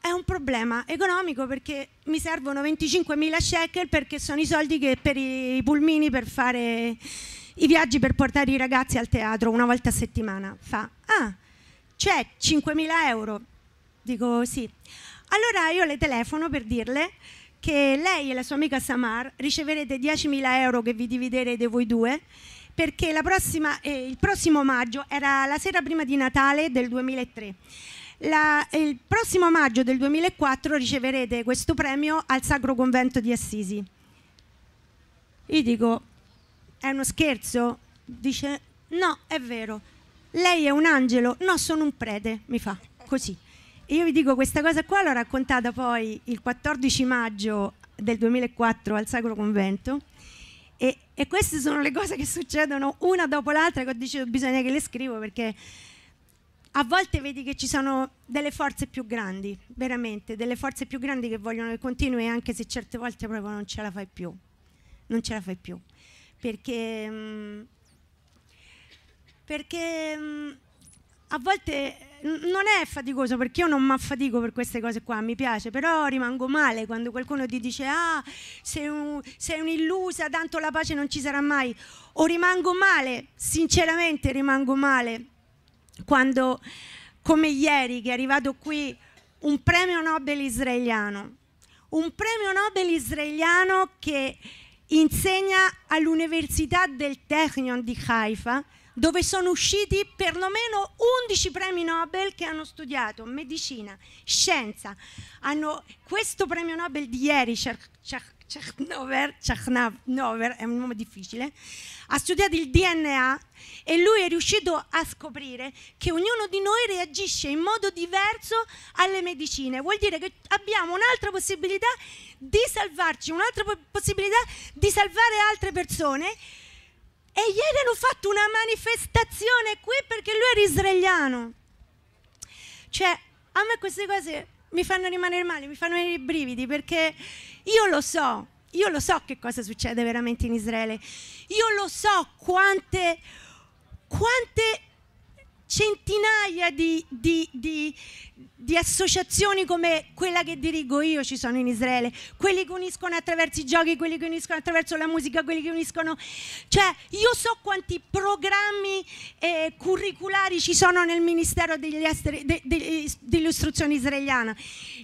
È un problema economico perché mi servono 25.000 shekel perché sono i soldi che per i pulmini per fare i viaggi per portare i ragazzi al teatro una volta a settimana. Fa, ah, c'è 5.000 euro. Dico sì. Allora io le telefono per dirle che lei e la sua amica Samar riceverete 10.000 euro che vi dividerete voi due perché prossima, eh, il prossimo maggio era la sera prima di Natale del 2003. La, il prossimo maggio del 2004 riceverete questo premio al Sacro Convento di Assisi. Io dico, è uno scherzo? Dice, no, è vero. Lei è un angelo? No, sono un prete, mi fa così. Io vi dico questa cosa qua l'ho raccontata poi il 14 maggio del 2004 al Sacro Convento e, e queste sono le cose che succedono una dopo l'altra che ho deciso bisogna che le scrivo perché a volte vedi che ci sono delle forze più grandi, veramente, delle forze più grandi che vogliono che continui anche se certe volte proprio non ce la fai più, non ce la fai più, perché, mm, perché mm, a volte non è faticoso perché io non mi affatico per queste cose qua, mi piace, però rimango male quando qualcuno ti dice ah, sei, un, sei un'illusa, tanto la pace non ci sarà mai, o rimango male, sinceramente rimango male, quando come ieri che è arrivato qui un premio Nobel israeliano, un premio Nobel israeliano che insegna all'Università del Technion di Haifa, dove sono usciti perlomeno 11 premi Nobel che hanno studiato medicina, scienza. Hanno questo premio Nobel di ieri, Chachnover, Chachnover è un nome difficile, ha studiato il DNA e lui è riuscito a scoprire che ognuno di noi reagisce in modo diverso alle medicine. Vuol dire che abbiamo un'altra possibilità di salvarci, un'altra possibilità di salvare altre persone e ieri hanno fatto una manifestazione qui perché lui era israeliano. Cioè, a me queste cose mi fanno rimanere male, mi fanno venire i brividi perché io lo so, io lo so che cosa succede veramente in Israele. Io lo so quante, quante centinaia di, di, di, di associazioni come quella che dirigo io ci sono in Israele, quelli che uniscono attraverso i giochi, quelli che uniscono attraverso la musica, quelli che uniscono, cioè io so quanti programmi eh, curriculari ci sono nel Ministero esteri, de, de, dell'istruzione israeliana,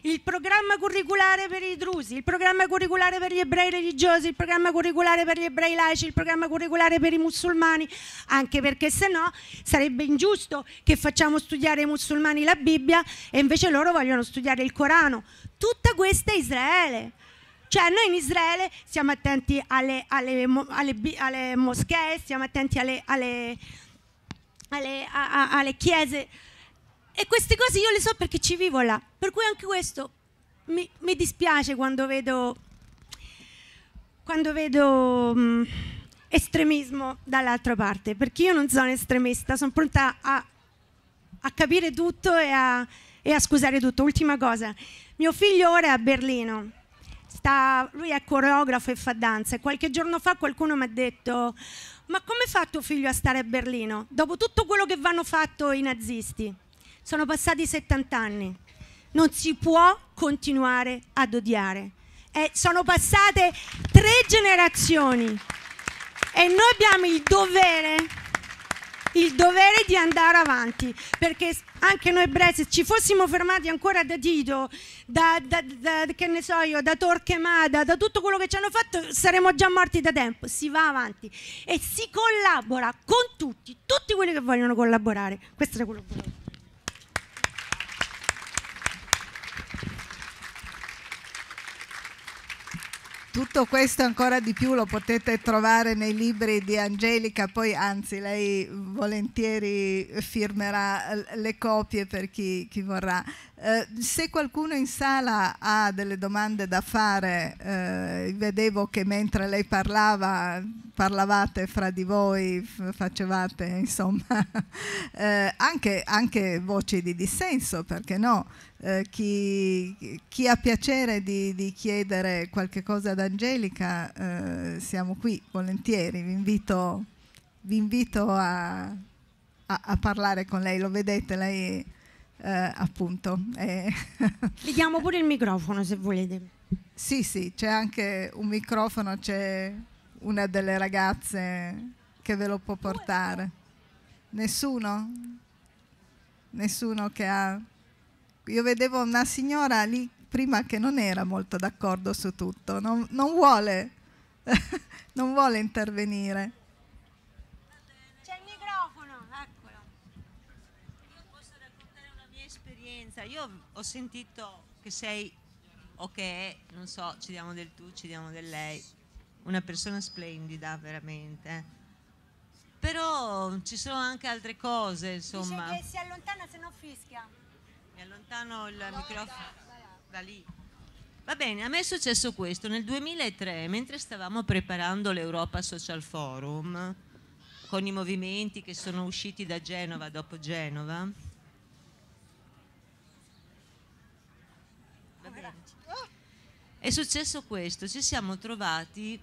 il programma curriculare per i drusi, il programma curriculare per gli ebrei religiosi, il programma curriculare per gli ebrei laici, il programma curriculare per i musulmani, anche perché se no sarebbe ingiusto che facciamo studiare ai musulmani la Bibbia e invece loro vogliono studiare il Corano. Tutta questa è Israele. Cioè noi in Israele siamo attenti alle, alle, alle, alle moschee, siamo attenti alle, a, a, chiese e queste cose io le so perché ci vivo là. Per cui anche questo mi, mi dispiace quando vedo, quando vedo mh, mm, estremismo dall'altra parte, perché io non sono estremista, sono pronta a, a capire tutto e a e a scusare tutto. Ultima cosa, mio figlio ora è a Berlino, Sta, lui è coreografo e fa danza e qualche giorno fa qualcuno mi ha detto ma come fa tuo figlio a stare a Berlino dopo tutto quello che vanno fatto i nazisti? Sono passati 70 anni, non si può continuare ad odiare. Eh, sono passate tre generazioni e noi abbiamo il dovere il dovere di andare avanti, perché anche noi ebrei se ci fossimo fermati ancora da Tito, da, da, da, che ne so io, da Torquemada, da tutto quello che ci hanno fatto, saremmo già morti da tempo. Si va avanti e si collabora con tutti, tutti quelli che vogliono collaborare. Questo è quello che volevo. tutto questo ancora di più lo potete trovare nei libri di Angelica, poi anzi lei volentieri firmerà le copie per chi, chi vorrà eh, se qualcuno in sala ha delle domande da fare, eh, vedevo che mentre lei parlava, parlavate fra di voi, facevate insomma eh, anche, anche, voci di dissenso, perché no? Eh, chi, chi, ha piacere di, di, chiedere qualche cosa ad Angelica, eh, siamo qui volentieri, vi invito, vi invito a, a, a parlare con lei, lo vedete, lei È, eh, appunto. Eh. Vi diamo pure il microfono se volete. Sì, sì, c'è anche un microfono, c'è una delle ragazze che ve lo può portare. Nessuno? Nessuno che ha... Io vedevo una signora lì prima che non era molto d'accordo su tutto, non, non vuole, non vuole intervenire. io ho sentito che sei o non so, ci diamo del tu, ci diamo del lei, una persona splendida veramente. Però ci sono anche altre cose, insomma. Dice che si allontana se no fischia. Mi allontano il no, microfono da lì. Va bene, a me è successo questo. Nel 2003, mentre stavamo preparando l'Europa Social Forum, con i movimenti che sono usciti da Genova dopo Genova, È successo questo, ci siamo trovati...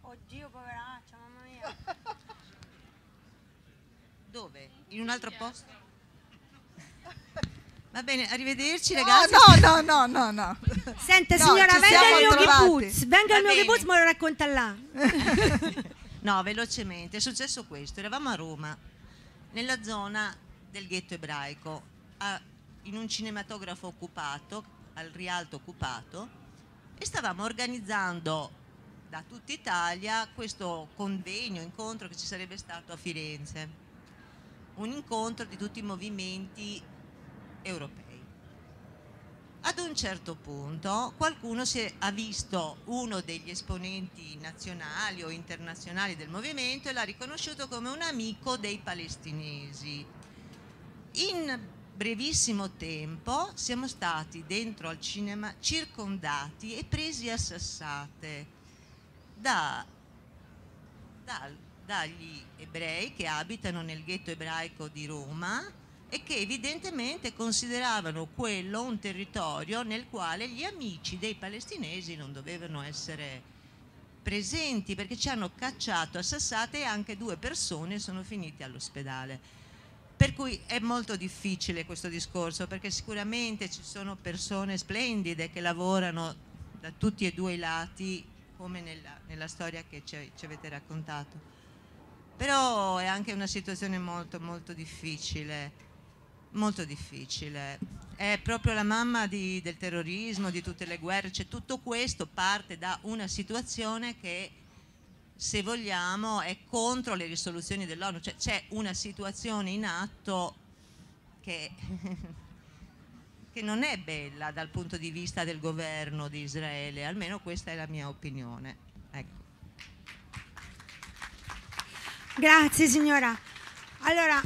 Oddio, poveraccia, mamma mia. Dove? In un altro posto? Va bene, arrivederci ragazzi. No, no, no, no, no. Senta no, signora, venga il mio kibbutz, venga al mio kibbutz, me lo racconta là. no, velocemente, è successo questo. Eravamo a Roma, nella zona del ghetto ebraico, a, in un cinematografo occupato, al rialto occupato, e stavamo organizzando da tutta Italia questo convegno, incontro che ci sarebbe stato a Firenze, un incontro di tutti i movimenti europei. Ad un certo punto qualcuno è, ha visto uno degli esponenti nazionali o internazionali del movimento e l'ha riconosciuto come un amico dei palestinesi. In brevissimo tempo siamo stati dentro al cinema circondati e presi a sassate da, da, dagli ebrei che abitano nel ghetto ebraico di Roma e che evidentemente consideravano quello un territorio nel quale gli amici dei palestinesi non dovevano essere presenti perché ci hanno cacciato a sassate e anche due persone sono finite all'ospedale. Per cui è molto difficile questo discorso perché sicuramente ci sono persone splendide che lavorano da tutti e due i lati come nella, nella storia che ci, ci, avete raccontato. Però è anche una situazione molto molto difficile, molto difficile. È proprio la mamma di, del terrorismo, di tutte le guerre, cioè tutto questo parte da una situazione che se vogliamo, è contro le risoluzioni dell'ONU. Cioè, c'è una situazione in atto che, che, non è bella dal punto di vista del governo di Israele, almeno questa è la mia opinione. Ecco. Grazie signora. Allora,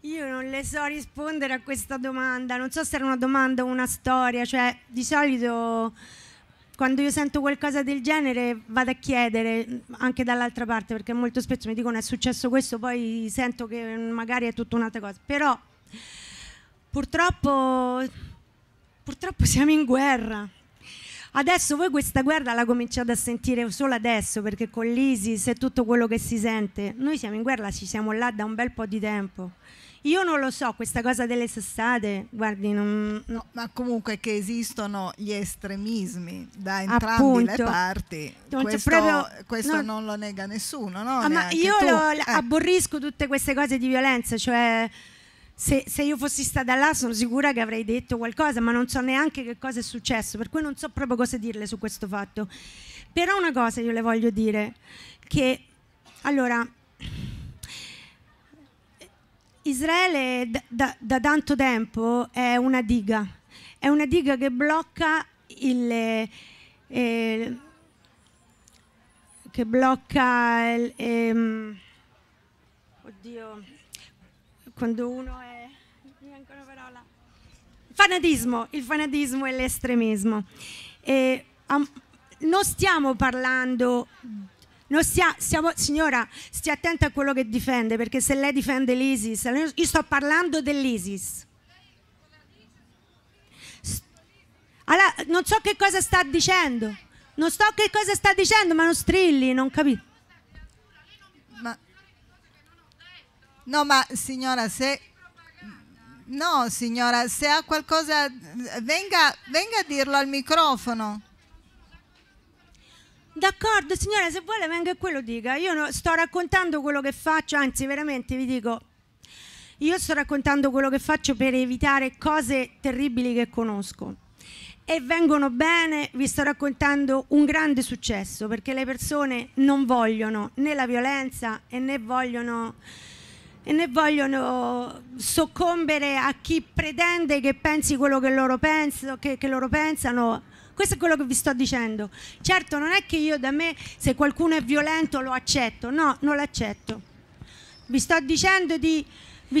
io non le so rispondere a questa domanda, non so se era una domanda o una storia, cioè di solito quando io sento qualcosa del genere vado a chiedere anche dall'altra parte perché molto spesso mi dicono è successo questo, poi sento che magari è tutta un'altra cosa. Però purtroppo, purtroppo siamo in guerra. Adesso voi questa guerra la cominciate a sentire solo adesso perché con l'ISIS e tutto quello che si sente, noi siamo in guerra, ci siamo là da un bel po' di tempo io non lo so, questa cosa delle sassate, guardi, non... no, ma comunque che esistono gli estremismi da entrambe Appunto. le parti, non questo, proprio, questo no. non lo nega nessuno, no? Ah, ma io lo, eh. abborrisco tutte queste cose di violenza, cioè... Se, se, io fossi stata là sono sicura che avrei detto qualcosa, ma non so neanche che cosa è successo, per cui non so proprio cosa dirle su questo fatto. Però una cosa io le voglio dire, che allora Israele da, da, da, tanto tempo è una diga, è una diga che blocca il... Eh, che blocca il, ehm, oddio quando uno è fanatismo il fanatismo e l'estremismo eh, um, non stiamo parlando stia, stiamo, signora, stia attenta a quello che difende, perché se lei difende l'ISIS, io sto parlando dell'ISIS. Allora, non so che cosa sta dicendo, non so che cosa sta dicendo, ma non strilli, non capisco. Ma, no, ma signora, se No, signora, se ha qualcosa, venga, venga, a dirlo al microfono. D'accordo, signora, se vuole venga qui lo dica. Io no, sto raccontando quello che faccio, anzi veramente vi dico, io sto raccontando quello che faccio per evitare cose terribili che conosco. E vengono bene, vi sto raccontando un grande successo, perché le persone non vogliono né la violenza e né vogliono e né vogliono soccombere a chi pretende che pensi quello che loro, penso, che, che loro pensano questo è quello che vi sto dicendo. Certo, non è che io da me, se qualcuno è violento, lo accetto. No, non l'accetto. Vi sto dicendo di...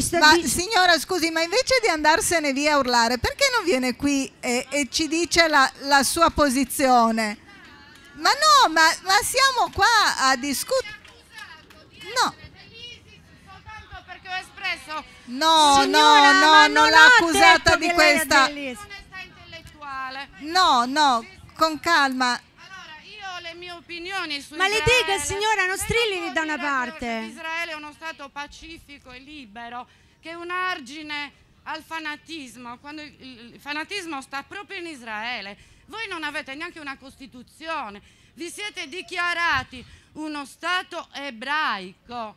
Sto ma di... signora, scusi, ma invece di andarsene via a urlare, perché non viene qui e, e ci dice la, la, sua posizione? Ma no, ma, ma siamo qua a discutere. No. No, signora, no, no, non l'ha accusata di questa male? No, no, con calma. Allora, io ho le mie opinioni su Ma Israele. le dica signora, non strillini da una parte. Israele è uno Stato pacifico e libero, che è un argine al fanatismo, quando il fanatismo sta proprio in Israele. Voi non avete neanche una Costituzione, vi siete dichiarati uno Stato ebraico,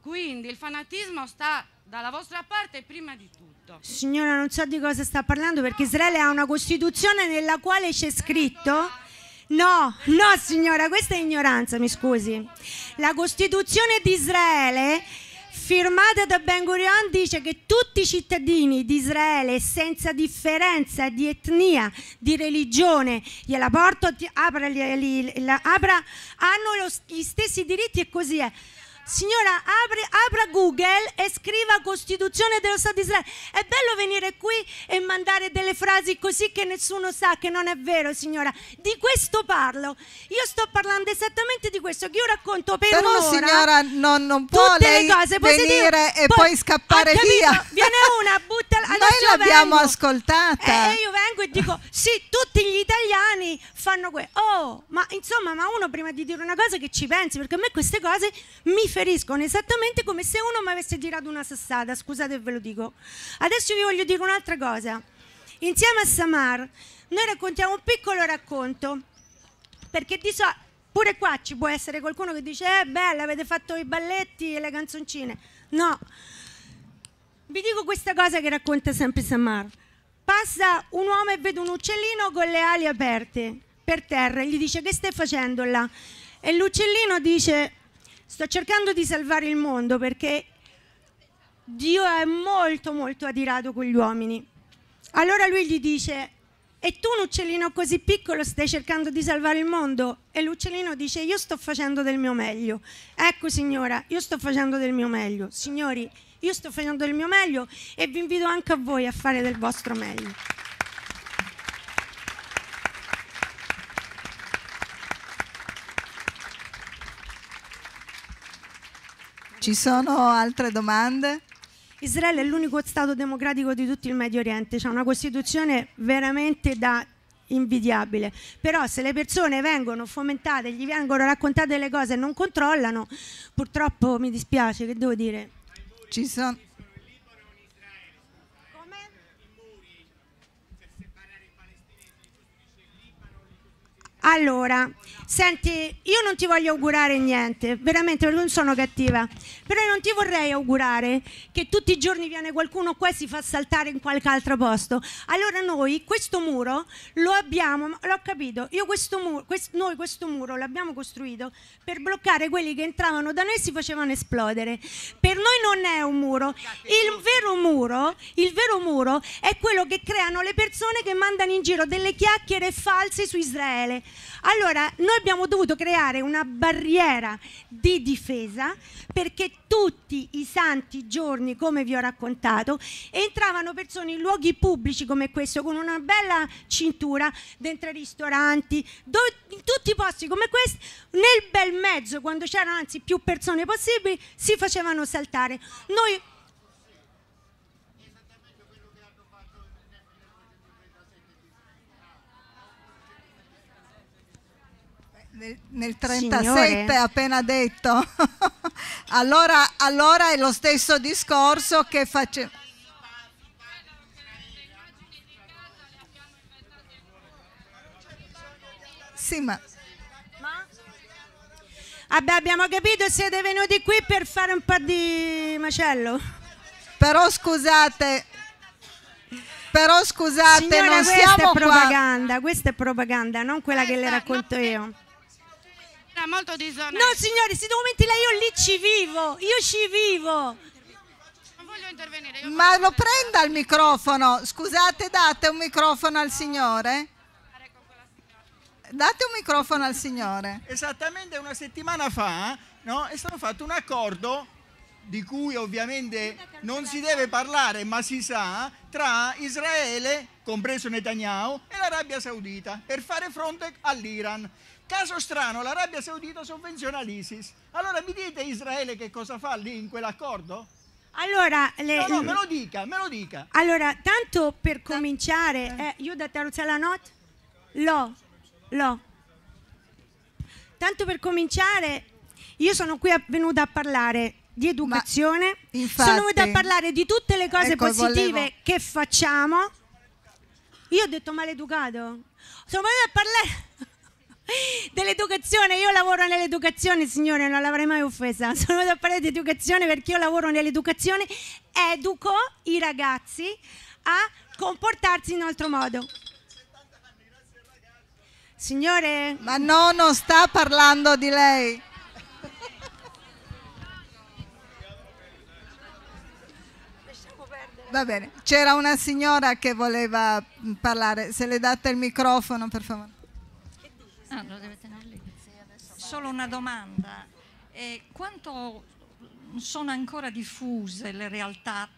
quindi il fanatismo sta dalla vostra parte prima di tutto tutto. Signora, non so di cosa sta parlando perché Israele ha una Costituzione nella quale c'è scritto... No, no signora, questa è ignoranza, mi scusi. La Costituzione di Israele firmata da Ben Gurion dice che tutti i cittadini di Israele senza differenza di etnia, di religione, gliela porto, apra, gliela, apra hanno lo, gli stessi diritti e così è. Signora, apri, apra Google e scriva Costituzione dello Stato di Israele. È bello venire qui e mandare delle frasi così che nessuno sa che non è vero, signora. Di questo parlo. Io sto parlando esattamente di questo che io racconto per Però, un'ora. signora, non, non può lei cose. venire e poi, poi scappare via. Viene una, butta la... Noi l'abbiamo ascoltata. E, eh, eh, io vengo e dico, sì, tutti gli italiani fanno questo. Oh, ma insomma, ma uno prima di dire una cosa che ci pensi, perché a me queste cose mi fanno riferiscono esattamente come se uno mi avesse tirato una sassata, scusate ve lo dico. Adesso vi voglio dire un'altra cosa. Insieme a Samar noi raccontiamo un piccolo racconto, perché di solito pure qua ci può essere qualcuno che dice eh bella avete fatto i balletti e le canzoncine. No, vi dico questa cosa che racconta sempre Samar. Passa un uomo e vede un uccellino con le ali aperte per terra e gli dice che stai facendo là? E l'uccellino dice Sto cercando di salvare il mondo perché Dio è molto molto adirato con gli uomini. Allora lui gli dice, e tu un uccellino così piccolo stai cercando di salvare il mondo? E l'uccellino dice, io sto facendo del mio meglio. Ecco signora, io sto facendo del mio meglio. Signori, io sto facendo del mio meglio e vi invito anche a voi a fare del vostro meglio. Ci sono altre domande? Israele è l'unico Stato democratico di tutto il Medio Oriente, ha una Costituzione veramente da invidiabile. Però se le persone vengono fomentate, gli vengono raccontate le cose e non controllano, purtroppo mi dispiace, che devo dire? Ci sono... Allora, senti, io non ti voglio augurare niente, veramente perché non sono cattiva, però non ti vorrei augurare che tutti i giorni viene qualcuno qua e si fa saltare in qualche altro posto. Allora noi questo muro lo abbiamo, l'ho capito, io questo muro, quest, noi questo muro l'abbiamo costruito per bloccare quelli che entravano da noi e si facevano esplodere. Per noi non è un muro, il vero muro, il vero muro è quello che creano le persone che mandano in giro delle chiacchiere false su Israele. Allora, noi abbiamo dovuto creare una barriera di difesa perché tutti i santi giorni, come vi ho raccontato, entravano persone in luoghi pubblici come questo, con una bella cintura, dentro i ristoranti, dove, in tutti i posti come questo, nel bel mezzo, quando c'erano anzi più persone possibili, si facevano saltare. Noi Nel, nel 37 ha appena detto. allora, allora è lo stesso discorso che faceva... Sì, ma... Vabbè, abbiamo capito, siete venuti qui per fare un po' di macello. Però scusate, però scusate, Signora, non questa è propaganda, qua... questa è propaganda, non quella che le eh, racconto io molto disonesto. No, signori, questi documenti lei io lì ci vivo, io ci vivo. Non voglio intervenire. Ma lo prenda il microfono. Scusate, date un microfono al signore. Date un microfono al signore. Esattamente una settimana fa no, è stato fatto un accordo di cui ovviamente non si deve parlare, ma si sa, tra Israele, compreso Netanyahu, e l'Arabia Saudita per fare fronte all'Iran. Caso strano, l'Arabia Saudita sovvenziona l'ISIS. Allora mi dite Israele che cosa fa lì in quell'accordo? Allora, le... no, no, me lo dica, me lo dica. Allora, tanto per cominciare, eh. Eh, io da Taruzzalanot l'ho, l'ho. Tanto per cominciare, io sono qui venuta a parlare di educazione, infatti, sono venuta a parlare di tutte le cose ecco, positive volevo... che facciamo. Io ho detto maleducato, sono venuta a parlare... dell'educazione, io lavoro nell'educazione, signore, non l'avrei mai offesa. Sono venuta a parlare di educazione perché io lavoro nell'educazione, educo i ragazzi a comportarsi in un altro modo. Signore, ma no, non sta parlando di lei. Va bene, c'era una signora che voleva parlare, se le date il microfono per favore. Ah, lo deve tenere lì. Solo una domanda. Eh, quanto sono ancora diffuse le realtà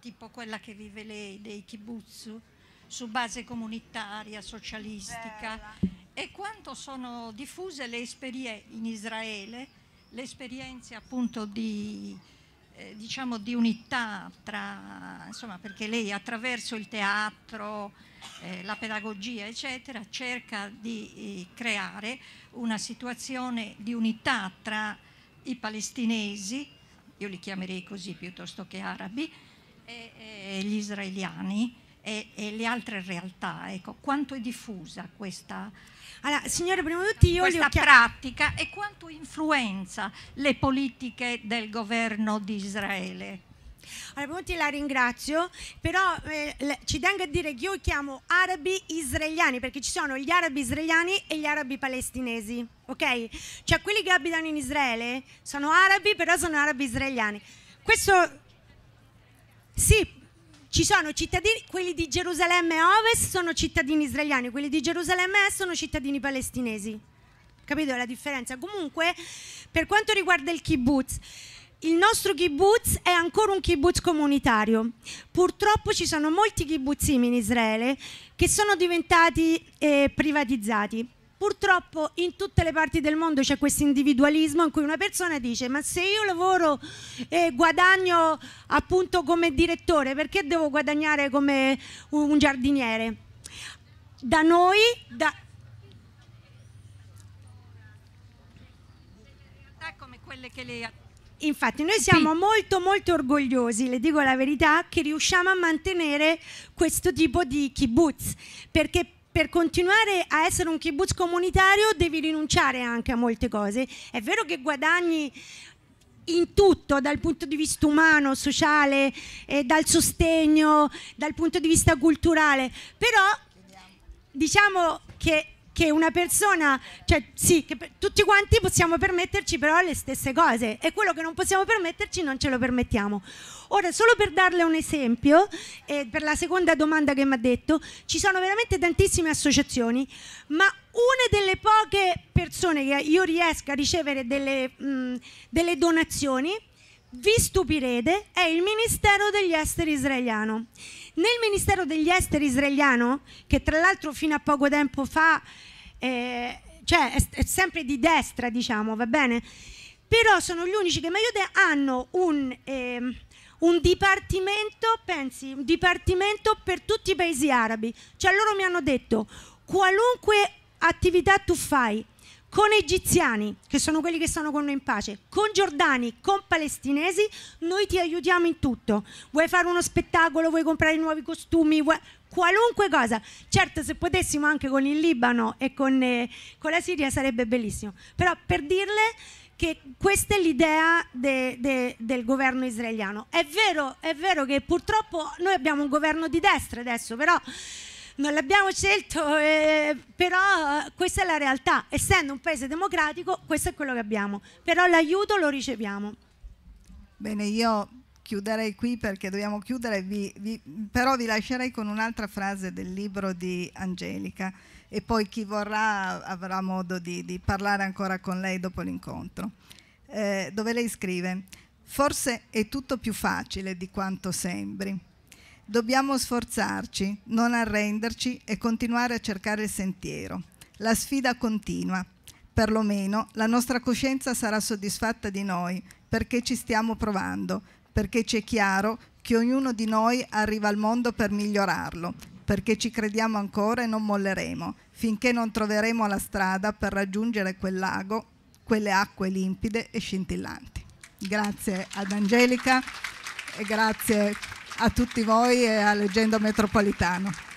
tipo quella che vive lei dei kibbutz su base comunitaria, socialistica Bella. e quanto sono diffuse le esperienze in Israele, le esperienze appunto di eh, diciamo di unità tra, insomma, perché lei attraverso il teatro, eh, la pedagogia, eccetera, cerca di eh, creare una situazione di unità tra i palestinesi, io li chiamerei così piuttosto che arabi, e, e gli israeliani e, e, le altre realtà. Ecco, quanto è diffusa questa allora, signore, prima di tutti io Questa chiam- pratica e quanto influenza le politiche del governo di Israele? Allora, Monti la ringrazio, però eh, le, ci tengo a dire che io chiamo arabi israeliani perché ci sono gli arabi israeliani e gli arabi palestinesi, ok? Cioè quelli che abitano in Israele sono arabi, però sono arabi israeliani. Questo sì, ci sono cittadini, quelli di Gerusalemme Ovest sono cittadini israeliani, quelli di Gerusalemme Est sono cittadini palestinesi. Capito la differenza? Comunque, per quanto riguarda il kibbutz, il nostro kibbutz è ancora un kibbutz comunitario. Purtroppo ci sono molti kibbutzim in Israele che sono diventati eh, privatizzati purtroppo in tutte le parti del mondo c'è questo individualismo in cui una persona dice ma se io lavoro e guadagno appunto come direttore perché devo guadagnare come un giardiniere? Da noi, da... infatti noi siamo molto molto orgogliosi, le dico la verità, che riusciamo a mantenere questo tipo di kibbutz, perché per continuare a essere un kibbutz comunitario devi rinunciare anche a molte cose. È vero che guadagni in tutto, dal punto di vista umano, sociale, eh, dal sostegno, dal punto di vista culturale, però diciamo che, che una persona, cioè sì, che tutti quanti possiamo permetterci però le stesse cose e quello che non possiamo permetterci non ce lo permettiamo. Ora, solo per darle un esempio, eh, per la seconda domanda che mi ha detto, ci sono veramente tantissime associazioni, ma una delle poche persone che io riesco a ricevere delle, mh, mm, delle donazioni vi stupirete, è il Ministero degli Esteri israeliano. Nel Ministero degli Esteri israeliano, che tra l'altro fino a poco tempo fa eh, cioè è, è, sempre di destra, diciamo, va bene, però sono gli unici che mi aiutano, hanno un, eh, un dipartimento, pensi, un dipartimento per tutti i paesi arabi. Cioè loro mi hanno detto qualunque attività tu fai con egiziani, che sono quelli che sono con noi in pace, con giordani, con palestinesi, noi ti aiutiamo in tutto. Vuoi fare uno spettacolo, vuoi comprare nuovi costumi, vuoi... qualunque cosa. Certo, se potessimo anche con il Libano e con, eh, con la Siria sarebbe bellissimo. Però per dirle che questa è l'idea de, de, del governo israeliano. È vero, è vero che purtroppo noi abbiamo un governo di destra adesso, però non l'abbiamo scelto, eh, però questa è la realtà. Essendo un paese democratico, questo è quello che abbiamo. Però l'aiuto lo riceviamo. Bene, io chiuderei qui perché dobbiamo chiudere, vi, vi, però vi lascerei con un'altra frase del libro di Angelica e poi chi vorrà avrà modo di, di parlare ancora con lei dopo l'incontro, eh, dove lei scrive, forse è tutto più facile di quanto sembri. Dobbiamo sforzarci, non arrenderci e continuare a cercare il sentiero. La sfida continua. Perlomeno la nostra coscienza sarà soddisfatta di noi perché ci stiamo provando, perché ci è chiaro che ognuno di noi arriva al mondo per migliorarlo, perché ci crediamo ancora e non molleremo, finché non troveremo la strada per raggiungere quel lago, quelle acque limpide e scintillanti. Grazie ad Angelica e grazie a tutti voi e a Leggendo Metropolitano.